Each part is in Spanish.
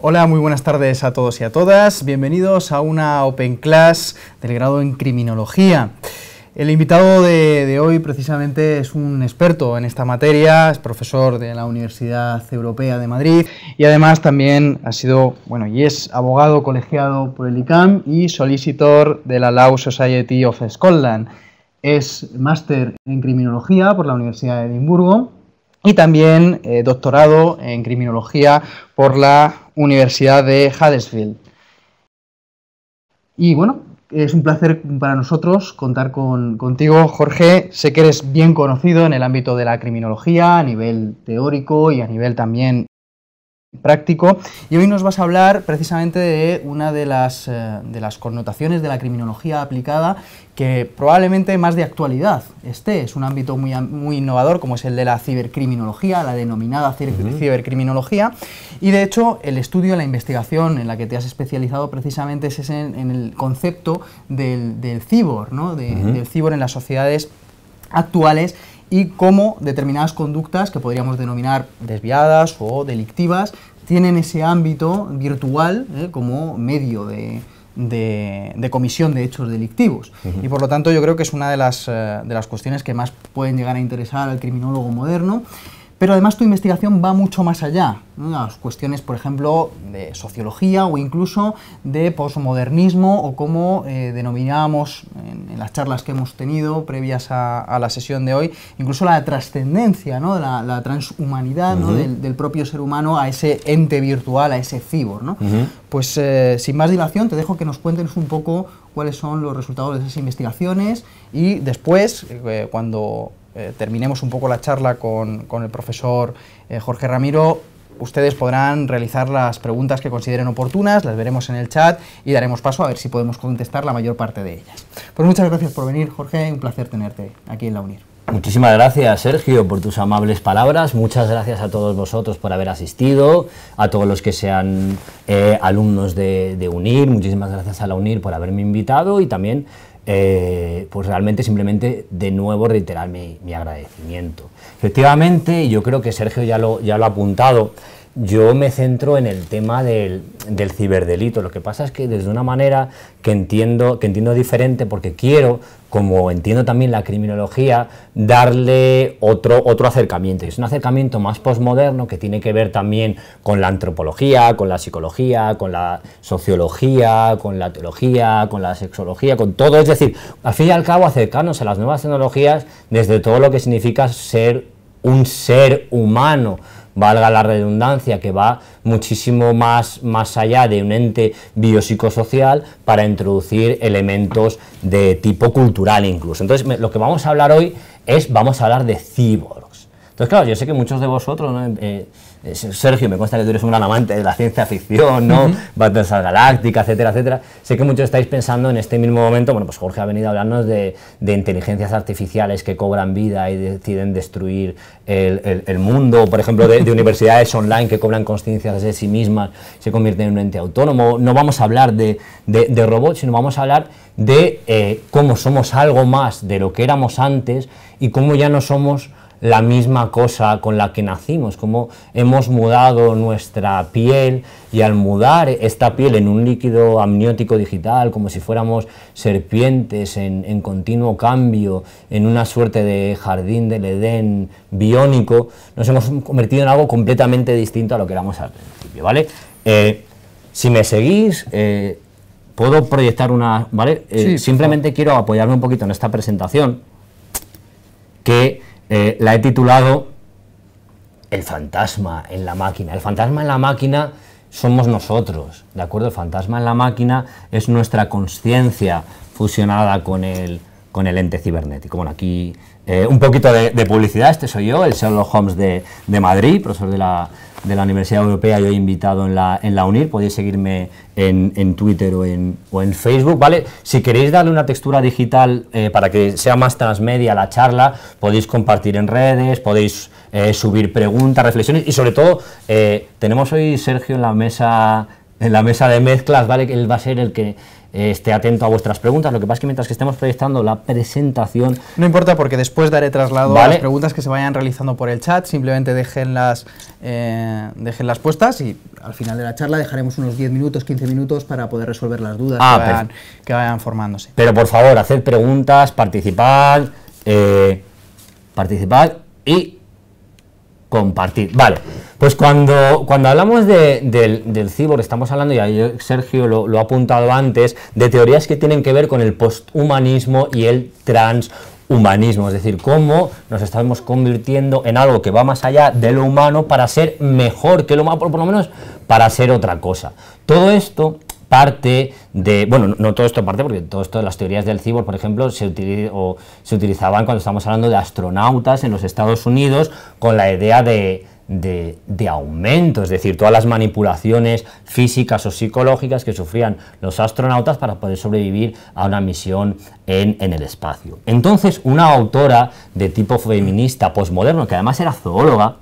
Hola, muy buenas tardes a todos y a todas. Bienvenidos a una Open Class del grado en Criminología. El invitado de, hoy precisamente es un experto en esta materia, es profesor de la Universidad Europea de Madrid y además también ha sido, bueno, y es abogado colegiado por el ICAM y solicitor de la Law Society of Scotland. Es máster en criminología por la Universidad de Edimburgo y también eh, doctorado en criminología por la Universidad de Huddersfield. Y bueno, es un placer para nosotros contar contigo, Jorge. Sé que eres bien conocido en el ámbito de la criminología, a nivel teórico y a nivel también práctico y hoy nos vas a hablar precisamente de una eh, de las, connotaciones de la criminología aplicada que probablemente más de actualidad esté, es un ámbito muy, innovador como es el de la cibercriminología, la denominada cibercriminología y de hecho el estudio, la investigación en la que te has especializado precisamente es en, el concepto del, del cibor, del cibor en las sociedades actuales y cómo determinadas conductas que podríamos denominar desviadas o delictivas tienen ese ámbito virtual ¿eh? como medio de, de, comisión de hechos delictivos. Y por lo tanto yo creo que es una las, eh, de las cuestiones que más pueden llegar a interesar al criminólogo moderno pero además tu investigación va mucho más allá, las cuestiones, por ejemplo, de sociología o incluso de posmodernismo o como eh, denominábamos en, las charlas que hemos tenido previas a, la sesión de hoy, incluso la trascendencia, ¿no? la, la transhumanidad del, propio ser humano a ese ente virtual, a ese cibor. Pues eh, sin más dilación, te dejo que nos cuentes un poco cuáles son los resultados de esas investigaciones y después, eh, cuando eh, terminemos un poco la charla con, el profesor eh, Jorge Ramiro, ustedes podrán realizar las preguntas que consideren oportunas, las veremos en el chat y daremos paso a ver si podemos contestar la mayor parte de ellas. Pues muchas gracias por venir, Jorge, un placer tenerte aquí en la UNIR. Muchísimas gracias, Sergio, por tus amables palabras. Muchas gracias a todos vosotros por haber asistido, a todos los que sean eh, alumnos de UNIR. Muchísimas gracias a la UNIR por haberme invitado y también eh, pues realmente simplemente de nuevo reiterar mi, mi, agradecimiento. Efectivamente, yo creo que Sergio ya lo, ya lo ha apuntado, yo me centro en el tema del, del, ciberdelito. Lo que pasa es que desde una manera que entiendo, que entiendo diferente, porque quiero, como entiendo también la criminología, darle otro, otro acercamiento. Es un acercamiento más posmoderno que tiene que ver también con la antropología, con la psicología, con la sociología, con la teología, con la sexología, con todo. Es decir, al fin y al cabo, acercarnos a las nuevas tecnologías desde todo lo que significa ser un ser humano valga la redundancia, que va muchísimo más, más allá de un ente biopsicosocial para introducir elementos de tipo cultural incluso. Entonces, lo que vamos a hablar hoy es, vamos a hablar de ciborgs Entonces, claro, yo sé que muchos de vosotros... ¿no? Eh, Sergio, me consta que tú eres un gran amante de la ciencia ficción, ¿no? Uh Galáctica, etcétera, etcétera. Sé que muchos estáis pensando en este mismo momento, bueno, pues Jorge ha venido a hablarnos de, inteligencias artificiales que cobran vida y deciden destruir el, mundo, por ejemplo, de, universidades online que cobran conciencias de sí mismas, se convierten en un ente autónomo. No vamos a hablar de, robots, sino vamos a hablar de eh, cómo somos algo más de lo que éramos antes y cómo ya no somos la misma cosa con la que nacimos, como hemos mudado nuestra piel y al mudar esta piel en un líquido amniótico digital, como si fuéramos serpientes en, continuo cambio, en una suerte de jardín del Edén biónico, nos hemos convertido en algo completamente distinto a lo que éramos al principio, ¿vale? Eh, si me seguís... Eh, puedo proyectar una, ¿vale? Eh, simplemente quiero apoyarme un poquito en esta presentación que eh, la he titulado El fantasma en la máquina. El fantasma en la máquina somos nosotros, ¿de acuerdo? El fantasma en la máquina es nuestra conciencia fusionada con el, con el ente cibernético. Bueno, aquí eh, un poquito de, publicidad, este soy yo, el Sherlock Holmes de, de Madrid, profesor de la de la Universidad Europea, yo he invitado en la, en la UNIR, podéis seguirme en, Twitter o en, o en, Facebook, ¿vale? Si queréis darle una textura digital eh, para que sea más transmedia la charla, podéis compartir en redes, podéis eh, subir preguntas, reflexiones y sobre todo eh, tenemos hoy Sergio en la mesa en la mesa de mezclas, ¿vale? Él va a ser el que eh, esté atento a vuestras preguntas. Lo que pasa es que mientras que estemos proyectando la presentación... No importa porque después daré traslado a las preguntas que se vayan realizando por el chat. Simplemente déjenlas, eh, puestas y al final de la charla dejaremos unos 10 minutos, 15 minutos para poder resolver las dudas ah, que, vayan, formándose. Pero por favor, hacer preguntas, participar, eh, participar y compartir. Vale, pues cuando, cuando hablamos de, del, cibor, estamos hablando, y Sergio lo, ha apuntado antes, de teorías que tienen que ver con el posthumanismo y el transhumanismo, es decir, cómo nos estamos convirtiendo en algo que va más allá de lo humano para ser mejor que lo humano, por, por lo menos para ser otra cosa. Todo esto parte de, bueno, no todo esto parte, porque todo esto las teorías del cibor, por ejemplo, se, se utilizaban cuando estamos hablando de astronautas en los Estados Unidos con la idea de, aumento, es decir, todas las manipulaciones físicas o psicológicas que sufrían los astronautas para poder sobrevivir a una misión en, el espacio. Entonces, una autora de tipo feminista postmoderno que además era zoóloga,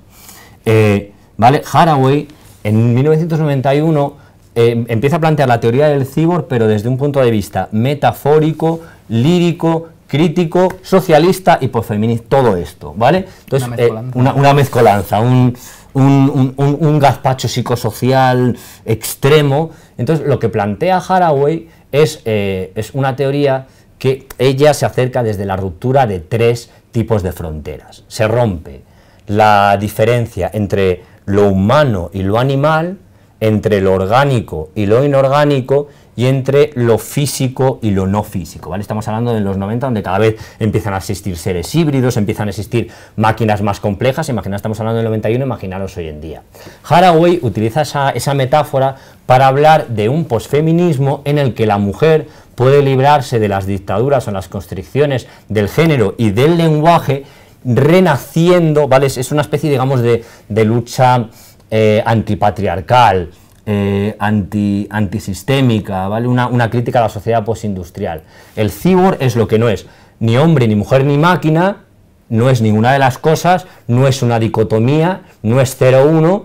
eh, ¿vale? Haraway, en 1991 eh, empieza a plantear la teoría del cibor, pero desde un punto de vista metafórico, lírico, crítico, socialista y posfeminista, todo esto, ¿vale? Entonces, una eh, mezcolanza, un, un, gazpacho psicosocial extremo. Entonces, lo que plantea Haraway eh, es una teoría que ella se acerca desde la ruptura de tres tipos de fronteras. Se rompe la diferencia entre lo humano y lo animal, entre lo orgánico y lo inorgánico y entre lo físico y lo no físico. ¿vale? Estamos hablando de los 90, donde cada vez empiezan a existir seres híbridos, empiezan a existir máquinas más complejas. Imagina, estamos hablando del 91, imaginaros hoy en día. Haraway utiliza esa, metáfora para hablar de un posfeminismo en el que la mujer puede librarse de las dictaduras o las constricciones del género y del lenguaje, renaciendo, ¿vale? Es una especie, digamos, de, de lucha eh, antipatriarcal, eh, anti, antisistémica, ¿vale? Una, crítica a la sociedad postindustrial. El cyborg es lo que no es, ni hombre, ni mujer, ni máquina, no es ninguna de las cosas, no es una dicotomía, no es 0-1,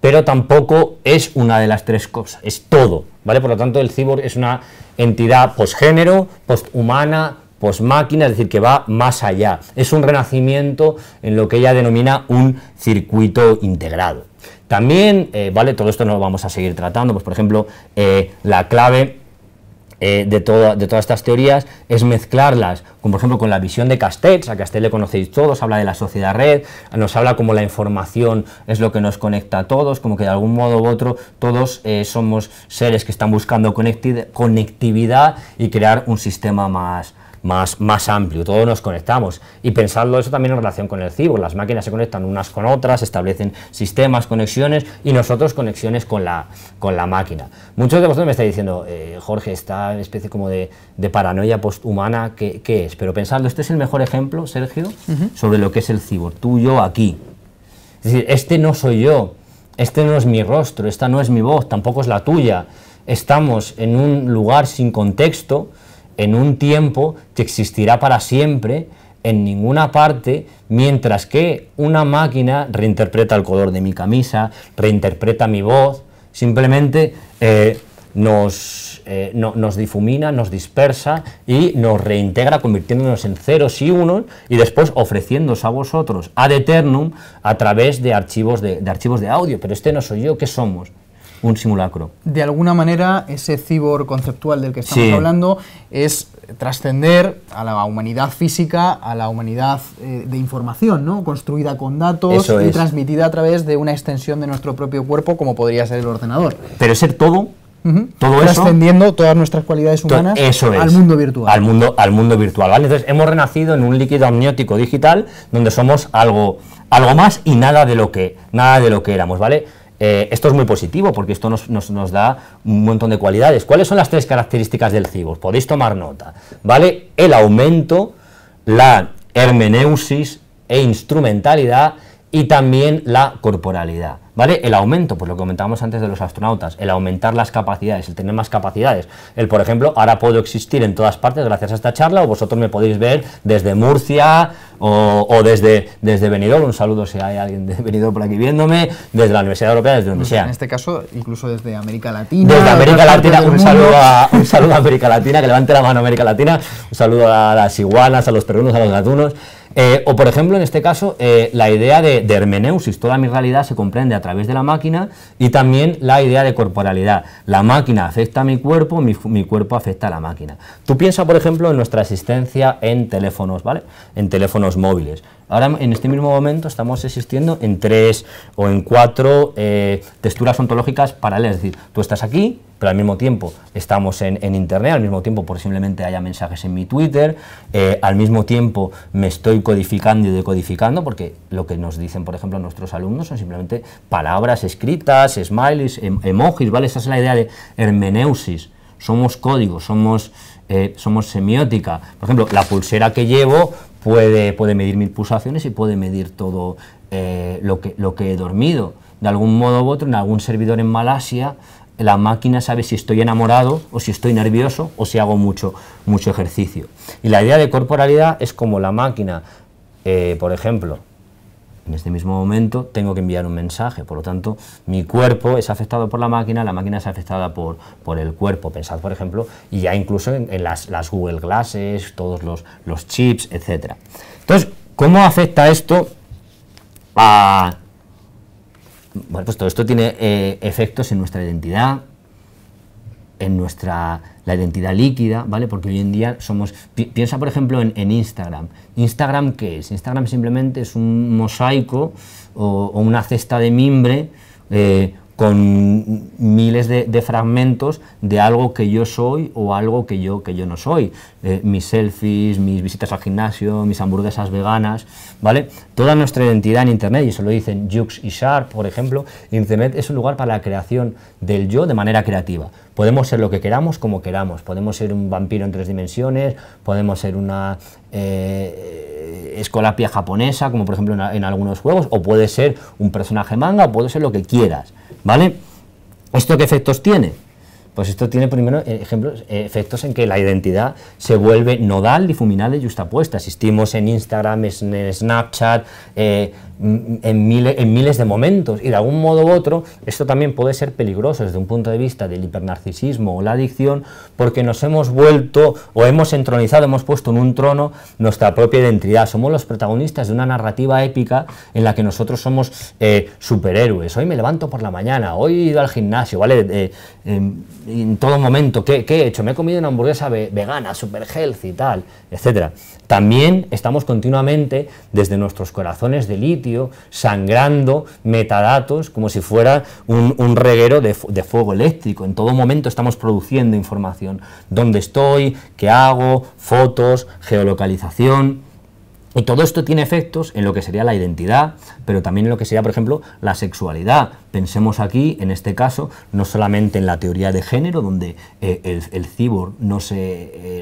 pero tampoco es una de las tres cosas, es todo, ¿vale? Por lo tanto, el cyborg es una entidad posgénero, posthumana, posmáquina, es decir, que va más allá. Es un renacimiento en lo que ella denomina un circuito integrado. También, eh, ¿vale? Todo esto no lo vamos a seguir tratando, pues por ejemplo, eh, la clave eh, de, de, todas estas teorías es mezclarlas, como por ejemplo con la visión de Castells, a Castells le conocéis todos, habla de la sociedad red, nos habla como la información es lo que nos conecta a todos, como que de algún modo u otro todos somos seres que están buscando conectividad y crear un sistema más, más, más amplio, todos nos conectamos. Y pensarlo eso también en relación con el cibor, las máquinas se conectan unas con otras, establecen sistemas, conexiones y nosotros conexiones con la, con la máquina. Muchos de vosotros me estáis diciendo, eh, Jorge, esta especie como de, de paranoia posthumana, ¿qué, ¿qué, es? Pero pensando, este es el mejor ejemplo, Sergio, sobre lo que es el cibor, tú yo aquí. Es decir, este no soy yo, este no es mi rostro, esta no es mi voz, tampoco es la tuya. Estamos en un lugar sin contexto, en un tiempo que existirá para siempre en ninguna parte, mientras que una máquina reinterpreta el color de mi camisa, reinterpreta mi voz, simplemente eh, nos, eh, nos difumina, nos dispersa y nos reintegra convirtiéndonos en ceros y unos y después ofreciéndos a vosotros ad eternum a través de archivos de, de archivos de audio. Pero este no soy yo, ¿qué somos? un simulacro. De alguna manera, ese cibor conceptual del que estamos hablando es trascender a la humanidad física, a la humanidad eh, de información, ¿no? Construida con datos y transmitida a través de una extensión de nuestro propio cuerpo, como podría ser el ordenador. Pero ser todo Todo Trascendiendo todas nuestras cualidades humanas al mundo virtual. Al mundo, al mundo virtual, Entonces hemos renacido en un líquido amniótico digital donde somos algo, algo más y nada de lo que, nada de lo que éramos, ¿vale? Eh, esto es muy positivo porque esto nos, nos, nos, da un montón de cualidades. ¿Cuáles son las tres características del cibor? Podéis tomar nota. ¿Vale? El aumento, la hermeneusis e instrumentalidad y también la corporalidad, ¿vale? El aumento, pues lo que comentábamos antes de los astronautas, el aumentar las capacidades, el tener más capacidades. El, por ejemplo, ahora puedo existir en todas partes gracias a esta charla, o vosotros me podéis ver desde Murcia o, desde, desde Benidorm, un saludo si hay alguien de Benidorm por aquí viéndome, desde la Universidad Europea, desde donde pues sea. En este caso, incluso desde América Latina. Desde América Latina, un saludo, a, un saludo a América Latina, que levante la mano América Latina, un saludo a las iguanas, a los peruanos, a los gatunos. Eh, o por ejemplo, en este caso, eh, la idea de, hermeneusis, toda mi realidad se comprende a través de la máquina, y también la idea de corporalidad. La máquina afecta a mi cuerpo, mi, cuerpo afecta a la máquina. Tú piensas, por ejemplo, en nuestra existencia en teléfonos, ¿vale? En teléfonos móviles. Ahora, en este mismo momento, estamos existiendo en tres o en cuatro eh, texturas ontológicas paralelas. Es decir, tú estás aquí, pero al mismo tiempo estamos en, Internet, al mismo tiempo posiblemente haya mensajes en mi Twitter, eh, al mismo tiempo me estoy codificando y decodificando, porque lo que nos dicen, por ejemplo, nuestros alumnos son simplemente palabras escritas, smileys, em-, emojis, ¿vale? Esa es la idea de hermeneusis. Somos códigos, somos eh, somos semiótica. Por ejemplo, la pulsera que llevo puede, puede medir mis pulsaciones y puede medir todo eh, lo, que, lo que he dormido. De algún modo u otro, en algún servidor en Malasia, la máquina sabe si estoy enamorado o si estoy nervioso o si hago mucho, mucho ejercicio. Y la idea de corporalidad es como la máquina, eh, por ejemplo, en este mismo momento tengo que enviar un mensaje, por lo tanto mi cuerpo es afectado por la máquina, la máquina es afectada por, por el cuerpo, pensad por ejemplo, y ya incluso en, las, Google Glasses, todos los, los chips, etc. Entonces, ¿cómo afecta esto a... Bueno, pues todo esto tiene eh, efectos en nuestra identidad, en nuestra la identidad líquida, ¿vale? Porque hoy en día somos. piensa, por ejemplo, en, Instagram. ¿Instagram qué es? Instagram simplemente es un mosaico o, una cesta de mimbre eh, con miles de, fragmentos de algo que yo soy o algo que yo, que yo no soy. Eh, mis selfies, mis visitas al gimnasio, mis hamburguesas veganas, ¿vale? Toda nuestra identidad en Internet, y eso lo dicen Jux y Sharp, por ejemplo, Internet es un lugar para la creación del yo de manera creativa. Podemos ser lo que queramos como queramos, podemos ser un vampiro en tres dimensiones, podemos ser una eh, escolapia japonesa, como por ejemplo en, algunos juegos, o puede ser un personaje manga, o puede ser lo que quieras, ¿vale? ¿Esto qué efectos tiene? Pues esto tiene primero eh, ejemplos, eh, efectos en que la identidad se vuelve nodal, difuminada y justapuesta. Asistimos en Instagram, en Snapchat, eh, mm, en, miles, de momentos. Y de algún modo u otro, esto también puede ser peligroso desde un punto de vista del hipernarcisismo o la adicción, porque nos hemos vuelto o hemos entronizado, hemos puesto en un trono nuestra propia identidad. Somos los protagonistas de una narrativa épica en la que nosotros somos superhéroes. Hoy me levanto por la mañana, hoy he ido al gimnasio, ¿vale? Em, en todo momento, ¿qué, he hecho? Me he comido una hamburguesa vegana, super healthy y tal, etc. También estamos continuamente desde nuestros corazones de litio sangrando metadatos como si fuera un, reguero de, fuego eléctrico. En todo momento estamos produciendo información. ¿Dónde estoy? ¿Qué hago? Fotos, geolocalización. Y todo esto tiene efectos en lo que sería la identidad, pero también en lo que sería, por ejemplo, la sexualidad. Pensemos aquí, en este caso, no solamente en la teoría de género, donde eh, el, el, cibor no se,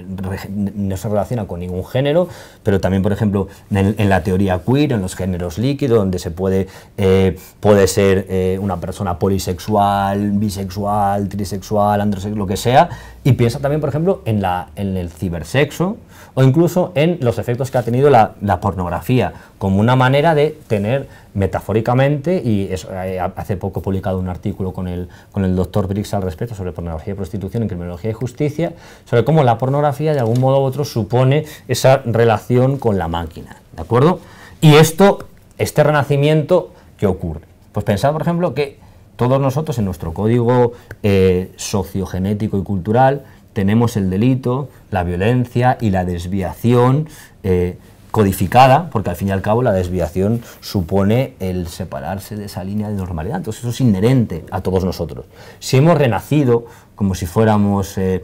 eh, no se relaciona con ningún género, pero también, por ejemplo, en, la teoría queer, en los géneros líquidos, donde se puede, eh, puede ser una persona polisexual, bisexual, trisexual, androsexual, lo que sea. Y piensa también, por ejemplo, en, la, en el cibersexo, o incluso en los efectos que ha tenido la, pornografía, como una manera de tener metafóricamente, y eh, hace poco he publicado un artículo con el, doctor Brix al respecto sobre pornografía y prostitución en criminología y justicia, sobre cómo la pornografía de algún modo u otro supone esa relación con la máquina, ¿de acuerdo? Y esto, este renacimiento, ¿qué ocurre? Pues pensad, por ejemplo, que todos nosotros en nuestro código eh, sociogenético y cultural, tenemos el delito, la violencia y la desviación eh, codificada, porque al fin y al cabo la desviación supone el separarse de esa línea de normalidad. Entonces eso es inherente a todos nosotros. Si hemos renacido como si fuéramos eh,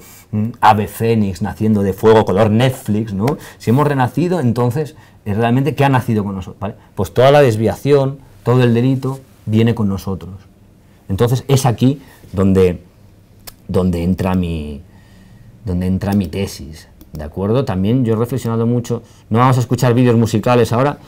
ave fénix naciendo de fuego color Netflix, ¿no? Si hemos renacido, entonces eh, realmente qué ha nacido con nosotros, Pues toda la desviación, todo el delito viene con nosotros. Entonces es aquí donde donde entra mi donde entra mi tesis. ¿De acuerdo? También yo he reflexionado mucho. No vamos a escuchar vídeos musicales ahora,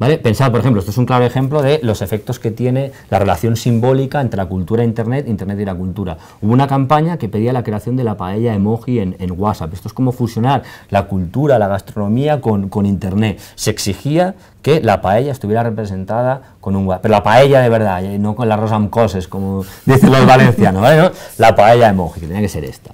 ¿Vale? Pensad, por ejemplo, esto es un claro ejemplo de los efectos que tiene la relación simbólica entre la cultura e Internet, Internet y la cultura. Hubo una campaña que pedía la creación de la paella emoji en, en WhatsApp. Esto es como fusionar la cultura, la gastronomía con, Internet. Se exigía que la paella estuviera representada con un WhatsApp. Pero la paella de verdad, eh, no con las rosamcoses, como dicen los valencianos, La paella emoji, que tenía que ser esta.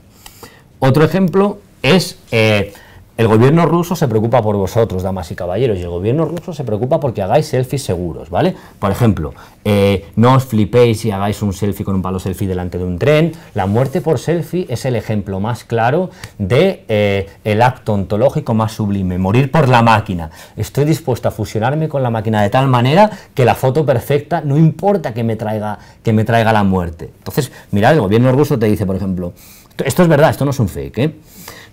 Otro ejemplo es... Eh, el gobierno ruso se preocupa por vosotros, damas y caballeros, y el gobierno ruso se preocupa porque hagáis selfies seguros, ¿vale? Por ejemplo, eh, no os flipéis y hagáis un selfie con un palo selfie delante de un tren. La muerte por selfie es el ejemplo más claro de eh, el acto ontológico más sublime, morir por la máquina. Estoy dispuesto a fusionarme con la máquina de tal manera que la foto perfecta no importa que me traiga que me traiga la muerte. Entonces, mirad, el gobierno ruso te dice, por ejemplo, esto, es verdad, esto no es un fake, ¿eh?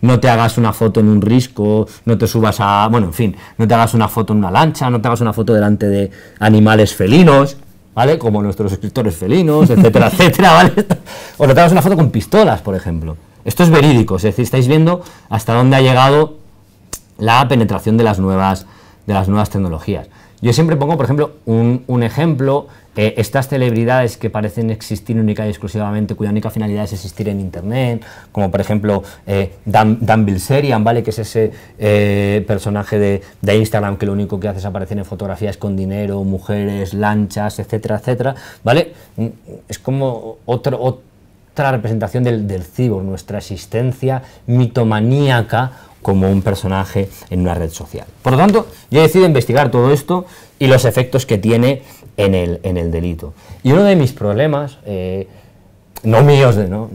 no te hagas una foto en un risco, no te subas a, bueno, en fin, no te hagas una foto en una lancha, no te hagas una foto delante de animales felinos, ¿vale? Como nuestros escritores felinos, etcétera, etcétera, ¿vale? O no te hagas una foto con pistolas, por ejemplo. Esto es verídico, es decir, estáis viendo hasta dónde ha llegado la penetración de las nuevas, de las nuevas tecnologías. Yo siempre pongo, por ejemplo, un, ejemplo, eh, estas celebridades que parecen existir única y exclusivamente, cuya única finalidad es existir en Internet, como por ejemplo eh, Dan, Dan ¿vale? que es ese eh, personaje de, Instagram que lo único que hace es aparecer en fotografías con dinero, mujeres, lanchas, etcétera, etcétera, ¿vale? Mm, es como otra representación del, del cibor, nuestra existencia mitomaníaca como un personaje en una red social. Por lo tanto, yo decido investigar todo esto y los efectos que tiene en el, en el delito. Y uno de mis problemas, eh, no míos, ¿no?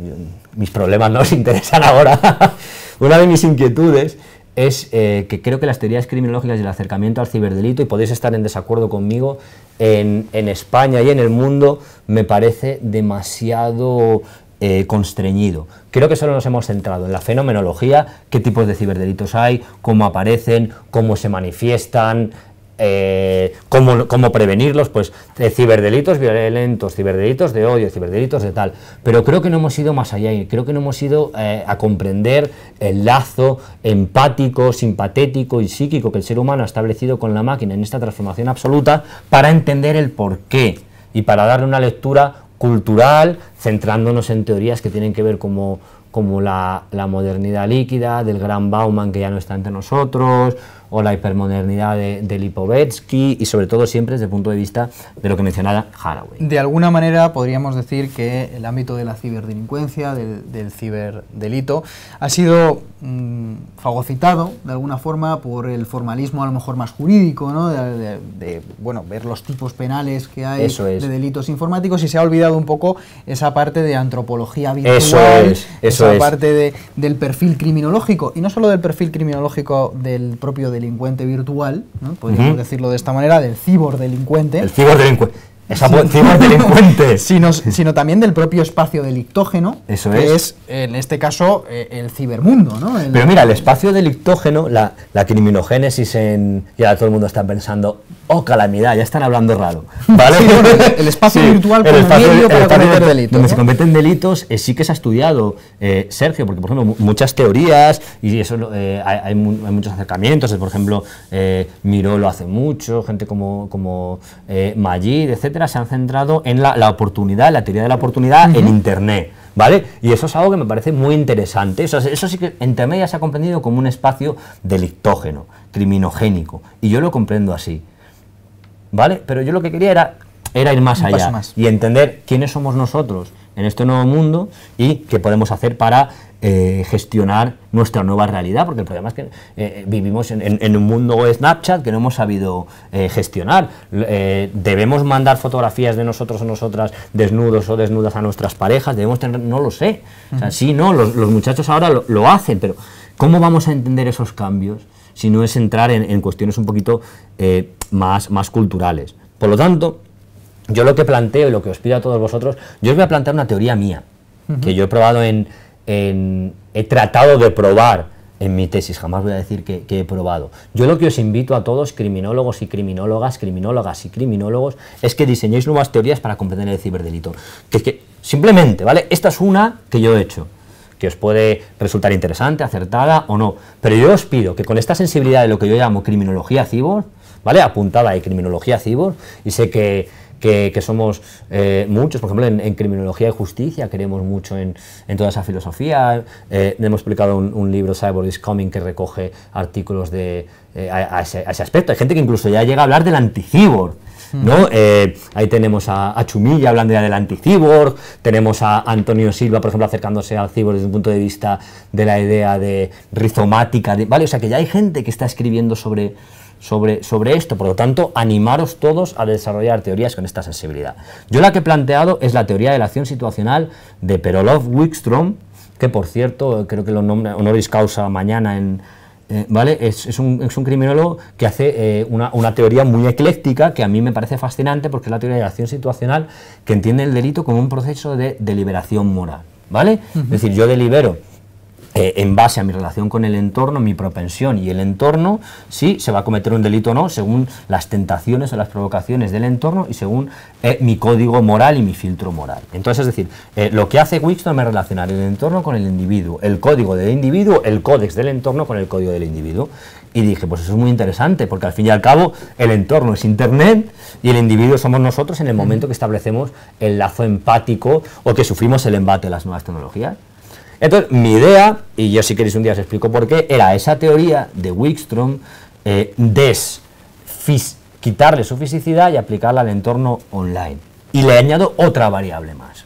mis problemas no os interesan ahora, una de mis inquietudes es eh, que creo que las teorías criminológicas y el acercamiento al ciberdelito, y podéis estar en desacuerdo conmigo, en, en España y en el mundo me parece demasiado eh, constreñido. Creo que solo nos hemos centrado en la fenomenología, qué tipos de ciberdelitos hay, cómo aparecen, cómo se manifiestan, eh, cómo, prevenirlos, pues eh, ciberdelitos violentos, ciberdelitos de odio, ciberdelitos de tal. Pero creo que no hemos ido más allá y creo que no hemos ido a comprender el lazo empático, simpatético y psíquico que el ser humano ha establecido con la máquina en esta transformación absoluta para entender el porqué y para darle una lectura cultural, centrándonos en teorías que tienen que ver como, como la, la modernidad líquida, del gran Bauman que ya no está entre nosotros, o la hipermodernidad de, Lipovetsky y sobre todo siempre desde el punto de vista de lo que mencionaba Haraway. De alguna manera podríamos decir que el ámbito de la ciberdelincuencia, del, ciberdelito, ha sido mm, fagocitado de alguna forma por el formalismo a lo mejor más jurídico, ¿no? de, bueno, ver los tipos penales que hay de delitos informáticos y se ha olvidado un poco esa parte de antropología virtual, eso es, eso esa parte del perfil criminológico y no solo del perfil criminológico del propio delito, delincuente virtual, podríamos decirlo de esta manera, del ciberdelincuente. El cibordelincuente. Esa encima delincuente. Sino, sino, también del propio espacio delictógeno, Eso que es. en este caso eh, el cibermundo. Pero mira, el espacio delictógeno, la, la criminogénesis, en, ya todo el mundo está pensando, oh calamidad, ya están hablando raro. el, espacio virtual como delitos. Donde se cometen delitos eh, sí que se ha estudiado, eh, Sergio, porque por ejemplo muchas teorías y eso hay, muchos acercamientos, por ejemplo Miró lo hace mucho, gente como, como Mayid, etc se han centrado en la, oportunidad, la teoría de la oportunidad en Internet. ¿Vale? Y eso es algo que me parece muy interesante. Eso, eso sí que entre medias se ha comprendido como un espacio delictógeno, criminogénico. Y yo lo comprendo así. ¿Vale? Pero yo lo que quería era era ir más allá y entender quiénes somos nosotros en este nuevo mundo y qué podemos hacer para eh, gestionar nuestra nueva realidad, porque el problema es que eh, vivimos en, un mundo Snapchat que no hemos sabido eh, gestionar. debemos mandar fotografías de nosotros o nosotras desnudos o desnudas a nuestras parejas, debemos tener, no lo sé. sí, no, los, muchachos ahora lo, hacen, pero ¿cómo vamos a entender esos cambios si no es entrar en, cuestiones un poquito más, más culturales? Por lo tanto, yo lo que planteo y lo que os pido a todos vosotros, yo os voy a plantear una teoría mía, que yo he probado en, he tratado de probar en mi tesis, jamás voy a decir que, he probado. Yo lo que os invito a todos, criminólogos y criminólogas, criminólogas y criminólogos, es que diseñéis nuevas teorías para comprender el ciberdelito. Que, que, simplemente, ¿vale? Esta es una que yo he hecho, que os puede resultar interesante, acertada o no. Pero yo os pido que con esta sensibilidad de lo que yo llamo criminología cibor, ¿vale? Apuntada de criminología cibor, y sé que que, somos eh, muchos, por ejemplo, en, criminología y justicia, queremos mucho en, toda esa filosofía. Eh, hemos publicado un, libro, Cyborg is Coming, que recoge artículos de, eh, a, ese, aspecto. Hay gente que incluso ya llega a hablar del anticibor. Hmm. ¿no? ahí tenemos a, Chumilla hablando ya del anticibor, tenemos a Antonio Silva, por ejemplo, acercándose al cibor desde un punto de vista de la idea de rizomática, ¿vale? O sea, que ya hay gente que está escribiendo sobre, sobre, esto. Por lo tanto, animaros todos a desarrollar teorías con esta sensibilidad. Yo la que he planteado es la teoría de la acción situacional de Perolov-Wickstrom, que por cierto, creo que lo nombra honoris causa mañana en, eh, ¿vale? Es, un, es, un, criminólogo que hace eh, una, teoría muy ecléctica que a mí me parece fascinante porque es la teoría de la acción situacional que entiende el delito como un proceso de deliberación moral, ¿vale? Es decir, yo delibero eh, en base a mi relación con el entorno, mi propensión y el entorno, si se va a cometer un delito o no, según las tentaciones o las provocaciones del entorno y según eh, mi código moral y mi filtro moral. Entonces, es decir, eh, lo que hace no es relacionar el entorno con el individuo, el código del individuo, el códex del entorno con el código del individuo. Y dije, pues eso es muy interesante, porque al fin y al cabo el entorno es Internet y el individuo somos nosotros en el momento que establecemos el lazo empático o que sufrimos el embate de las nuevas tecnologías. Entonces, mi idea, y yo si queréis un día os explico por qué, era esa teoría de Wickstrom eh, quitarle su fisicidad y aplicarla al entorno online. Y le añado otra variable más,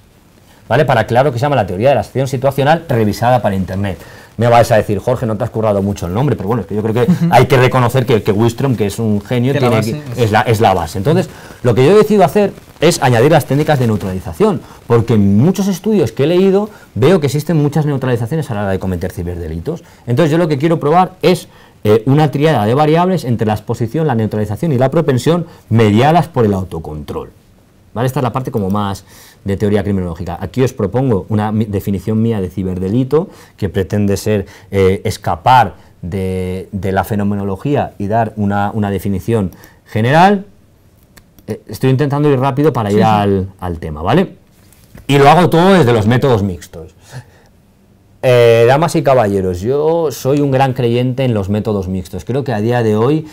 ¿vale? Para claro que se llama la teoría de la acción situacional revisada para Internet me vais a decir, Jorge, no te has currado mucho el nombre, pero bueno, es que yo creo que hay que reconocer que, que Wistrom, que es un genio, es, la, es la base. Entonces, lo que yo he decidido hacer es añadir las técnicas de neutralización, porque en muchos estudios que he leído veo que existen muchas neutralizaciones a la hora de cometer ciberdelitos. Entonces, yo lo que quiero probar es eh, una triada de variables entre la exposición, la neutralización y la propensión mediadas por el autocontrol. ¿Vale? Esta es la parte como más de teoría criminológica. Aquí os propongo una definición mía de ciberdelito que pretende ser eh, escapar de, la fenomenología y dar una, definición general. Eh, estoy intentando ir rápido para ir al, tema, ¿vale? Y lo hago todo desde los métodos mixtos. Eh, damas y caballeros, yo soy un gran creyente en los métodos mixtos. Creo que a día de hoy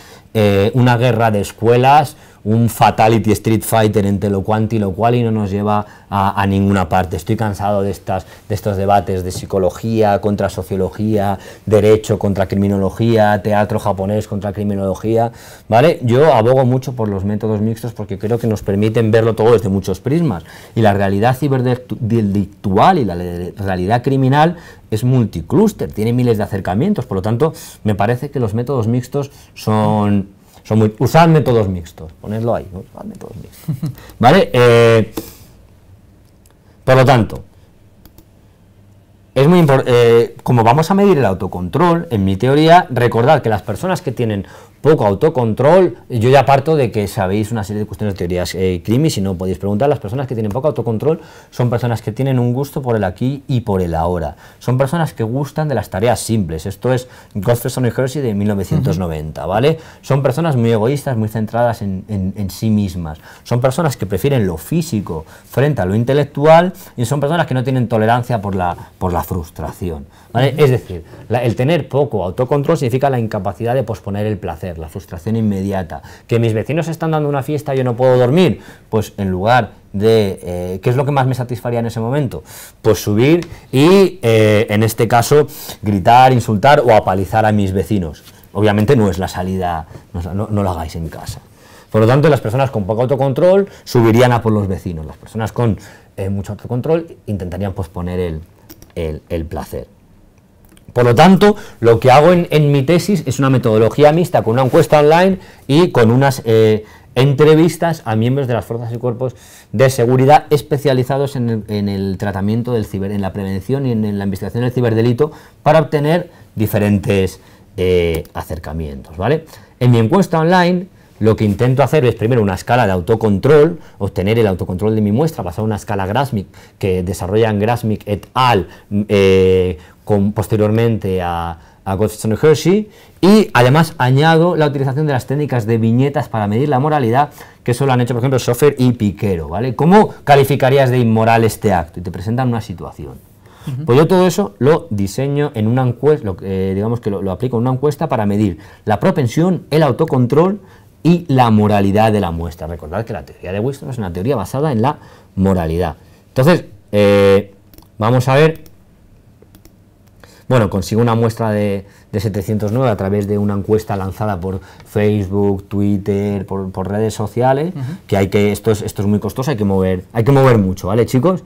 una guerra de escuelas un Fatality Street Fighter entre lo quanti y lo cual y no nos lleva a, ninguna parte. Estoy cansado de, estas, de estos debates de psicología contra sociología, derecho contra criminología, teatro japonés contra criminología, ¿vale? Yo abogo mucho por los métodos mixtos porque creo que nos permiten verlo todo desde muchos prismas y la realidad ciberdelictual y la realidad criminal es multiclúster, tiene miles de acercamientos, por lo tanto me parece que los métodos mixtos son usad métodos mixtos, ponedlo ahí, usad métodos mixtos. ¿Vale? Eh, por lo tanto, es muy eh, como vamos a medir el autocontrol, en mi teoría, recordad que las personas que tienen poco autocontrol. Yo ya parto de que sabéis una serie de cuestiones de teorías eh, y no podéis preguntar. Las personas que tienen poco autocontrol son personas que tienen un gusto por el aquí y por el ahora. Son personas que gustan de las tareas simples. Esto es Godfrey Sonny Hersey de 1990, ¿vale? Son personas muy egoístas, muy centradas en, sí mismas. Son personas que prefieren lo físico frente a lo intelectual y son personas que no tienen tolerancia por la, por la frustración, ¿vale? Es decir, el tener poco autocontrol significa la incapacidad de posponer el placer la frustración inmediata, que mis vecinos están dando una fiesta y yo no puedo dormir, pues en lugar de eh, qué es lo que más me satisfaría en ese momento, pues subir y eh, en este caso gritar, insultar o apalizar a mis vecinos. Obviamente no es la salida, no, la lo hagáis en casa. Por lo tanto, las personas con poco autocontrol subirían a por los vecinos, las personas con eh, mucho autocontrol intentarían posponer el placer. Por lo tanto, lo que hago en, mi tesis es una metodología mixta con una encuesta online y con unas eh, entrevistas a miembros de las fuerzas y cuerpos de seguridad especializados en el, tratamiento del ciber, en la prevención y en, la investigación del ciberdelito para obtener diferentes eh, acercamientos. ¿vale? En mi encuesta online lo que intento hacer es primero una escala de autocontrol, obtener el autocontrol de mi muestra, en una escala Grasmic que desarrollan Grasmic et al. Eh, con, posteriormente a, a Hershey y además añado la utilización de las técnicas de viñetas para medir la moralidad, que solo han hecho, por ejemplo, Sofer y Piquero, ¿vale? ¿Cómo calificarías de inmoral este acto? Y te presentan una situación. Pues yo todo eso lo diseño en una encuesta, eh, digamos que lo, aplico en una encuesta para medir la propensión, el autocontrol y la moralidad de la muestra. Recordad que la teoría de Winston es una teoría basada en la moralidad. Entonces, eh, vamos a ver. Bueno, consigo una muestra de, 709 a través de una encuesta lanzada por Facebook, Twitter, por, redes sociales, que hay que, esto es, esto es muy costoso, hay que mover, hay que mover mucho, ¿vale, chicos?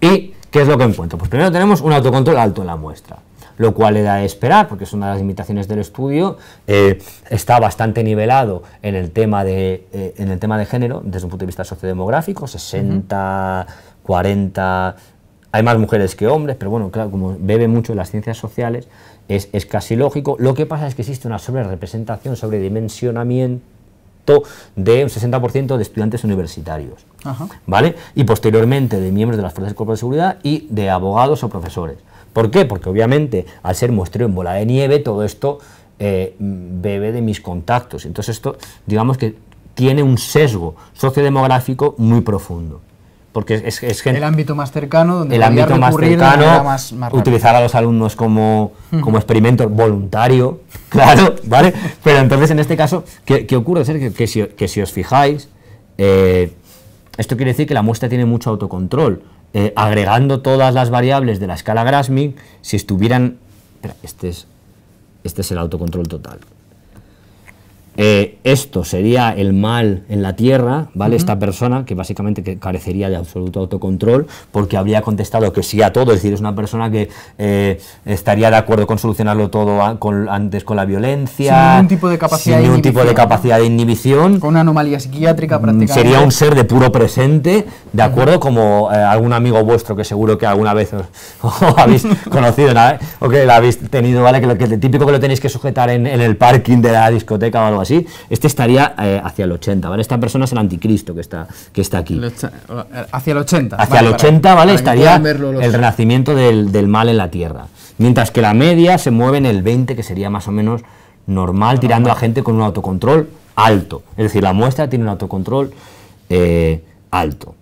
Y, ¿qué es lo que encuentro? Pues primero tenemos un autocontrol alto en la muestra lo cual era a esperar, porque es una de las limitaciones del estudio. Eh, está bastante nivelado en el, tema de, eh, en el tema de género, desde un punto de vista sociodemográfico, 60, 40... Hay más mujeres que hombres, pero bueno, claro, como bebe mucho de las ciencias sociales, es, casi lógico. Lo que pasa es que existe una sobre representación, sobre dimensionamiento de un 60% de estudiantes universitarios, ¿vale? Y posteriormente de miembros de las fuerzas de cuerpo de seguridad y de abogados o profesores. ¿Por qué? Porque obviamente al ser muestreo en bola de nieve, todo esto eh, bebe de mis contactos. Entonces esto, digamos que tiene un sesgo sociodemográfico muy profundo. Porque es, es el ámbito más cercano donde el ámbito más cercano utilizar a los alumnos como, experimento voluntario claro vale pero entonces en este caso qué, ocurre que, que, si, os fijáis eh, esto quiere decir que la muestra tiene mucho autocontrol eh, agregando todas las variables de la escala Grasmig, si estuvieran... este es, este es el autocontrol total. Eh, esto sería el mal en la tierra, ¿vale? Esta persona que básicamente que carecería de absoluto autocontrol porque habría contestado que sí a todo, es decir, es una persona que eh, estaría de acuerdo con solucionarlo todo antes con la violencia. Sin ningún tipo de capacidad, de, inhibición, Con una anomalía psiquiátrica mm, prácticamente. Sería un ser de puro presente, ¿de acuerdo? Como eh, algún amigo vuestro que seguro que alguna vez os, habéis conocido o que lo habéis tenido, ¿vale? Que, lo, típico que lo tenéis que sujetar en, en el parking de la discoteca o algo así este estaría eh, hacia el 80, ¿vale? Esta persona es el anticristo que está, que está aquí. Eh, hacia el 80. Hacia el 80, ¿vale? estaría el renacimiento del, mal en la Tierra. Mientras que la media se mueve en el 20, que sería más o menos normal, tirando a gente con un autocontrol alto. Es decir, la muestra tiene un autocontrol eh, alto.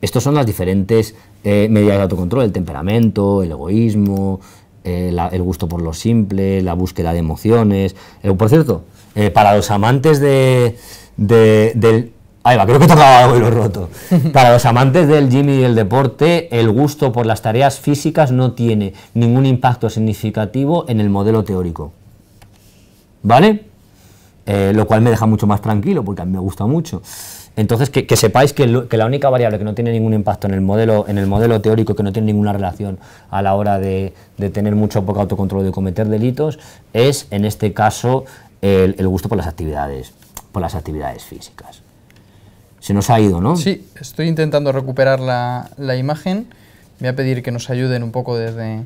estos son las diferentes medidas de autocontrol, el temperamento, el egoísmo, eh, el gusto por lo simple, la búsqueda de emociones. Eh, por cierto, eh, para los amantes de, del... Ahí creo que y roto. Para los amantes del gym y el deporte, el gusto por las tareas físicas no tiene ningún impacto significativo en el modelo teórico. ¿Vale? lo cual me deja mucho más tranquilo porque a mí me gusta mucho. Entonces, que, sepáis que, la única variable que no tiene ningún impacto en el modelo, en el modelo teórico, que no tiene ninguna relación a la hora de, tener mucho o poco autocontrol de cometer delitos, es en este caso el, gusto por las actividades, por las actividades físicas. Se nos ha ido, ¿no? Sí, estoy intentando recuperar la, la imagen. Voy a pedir que nos ayuden un poco desde,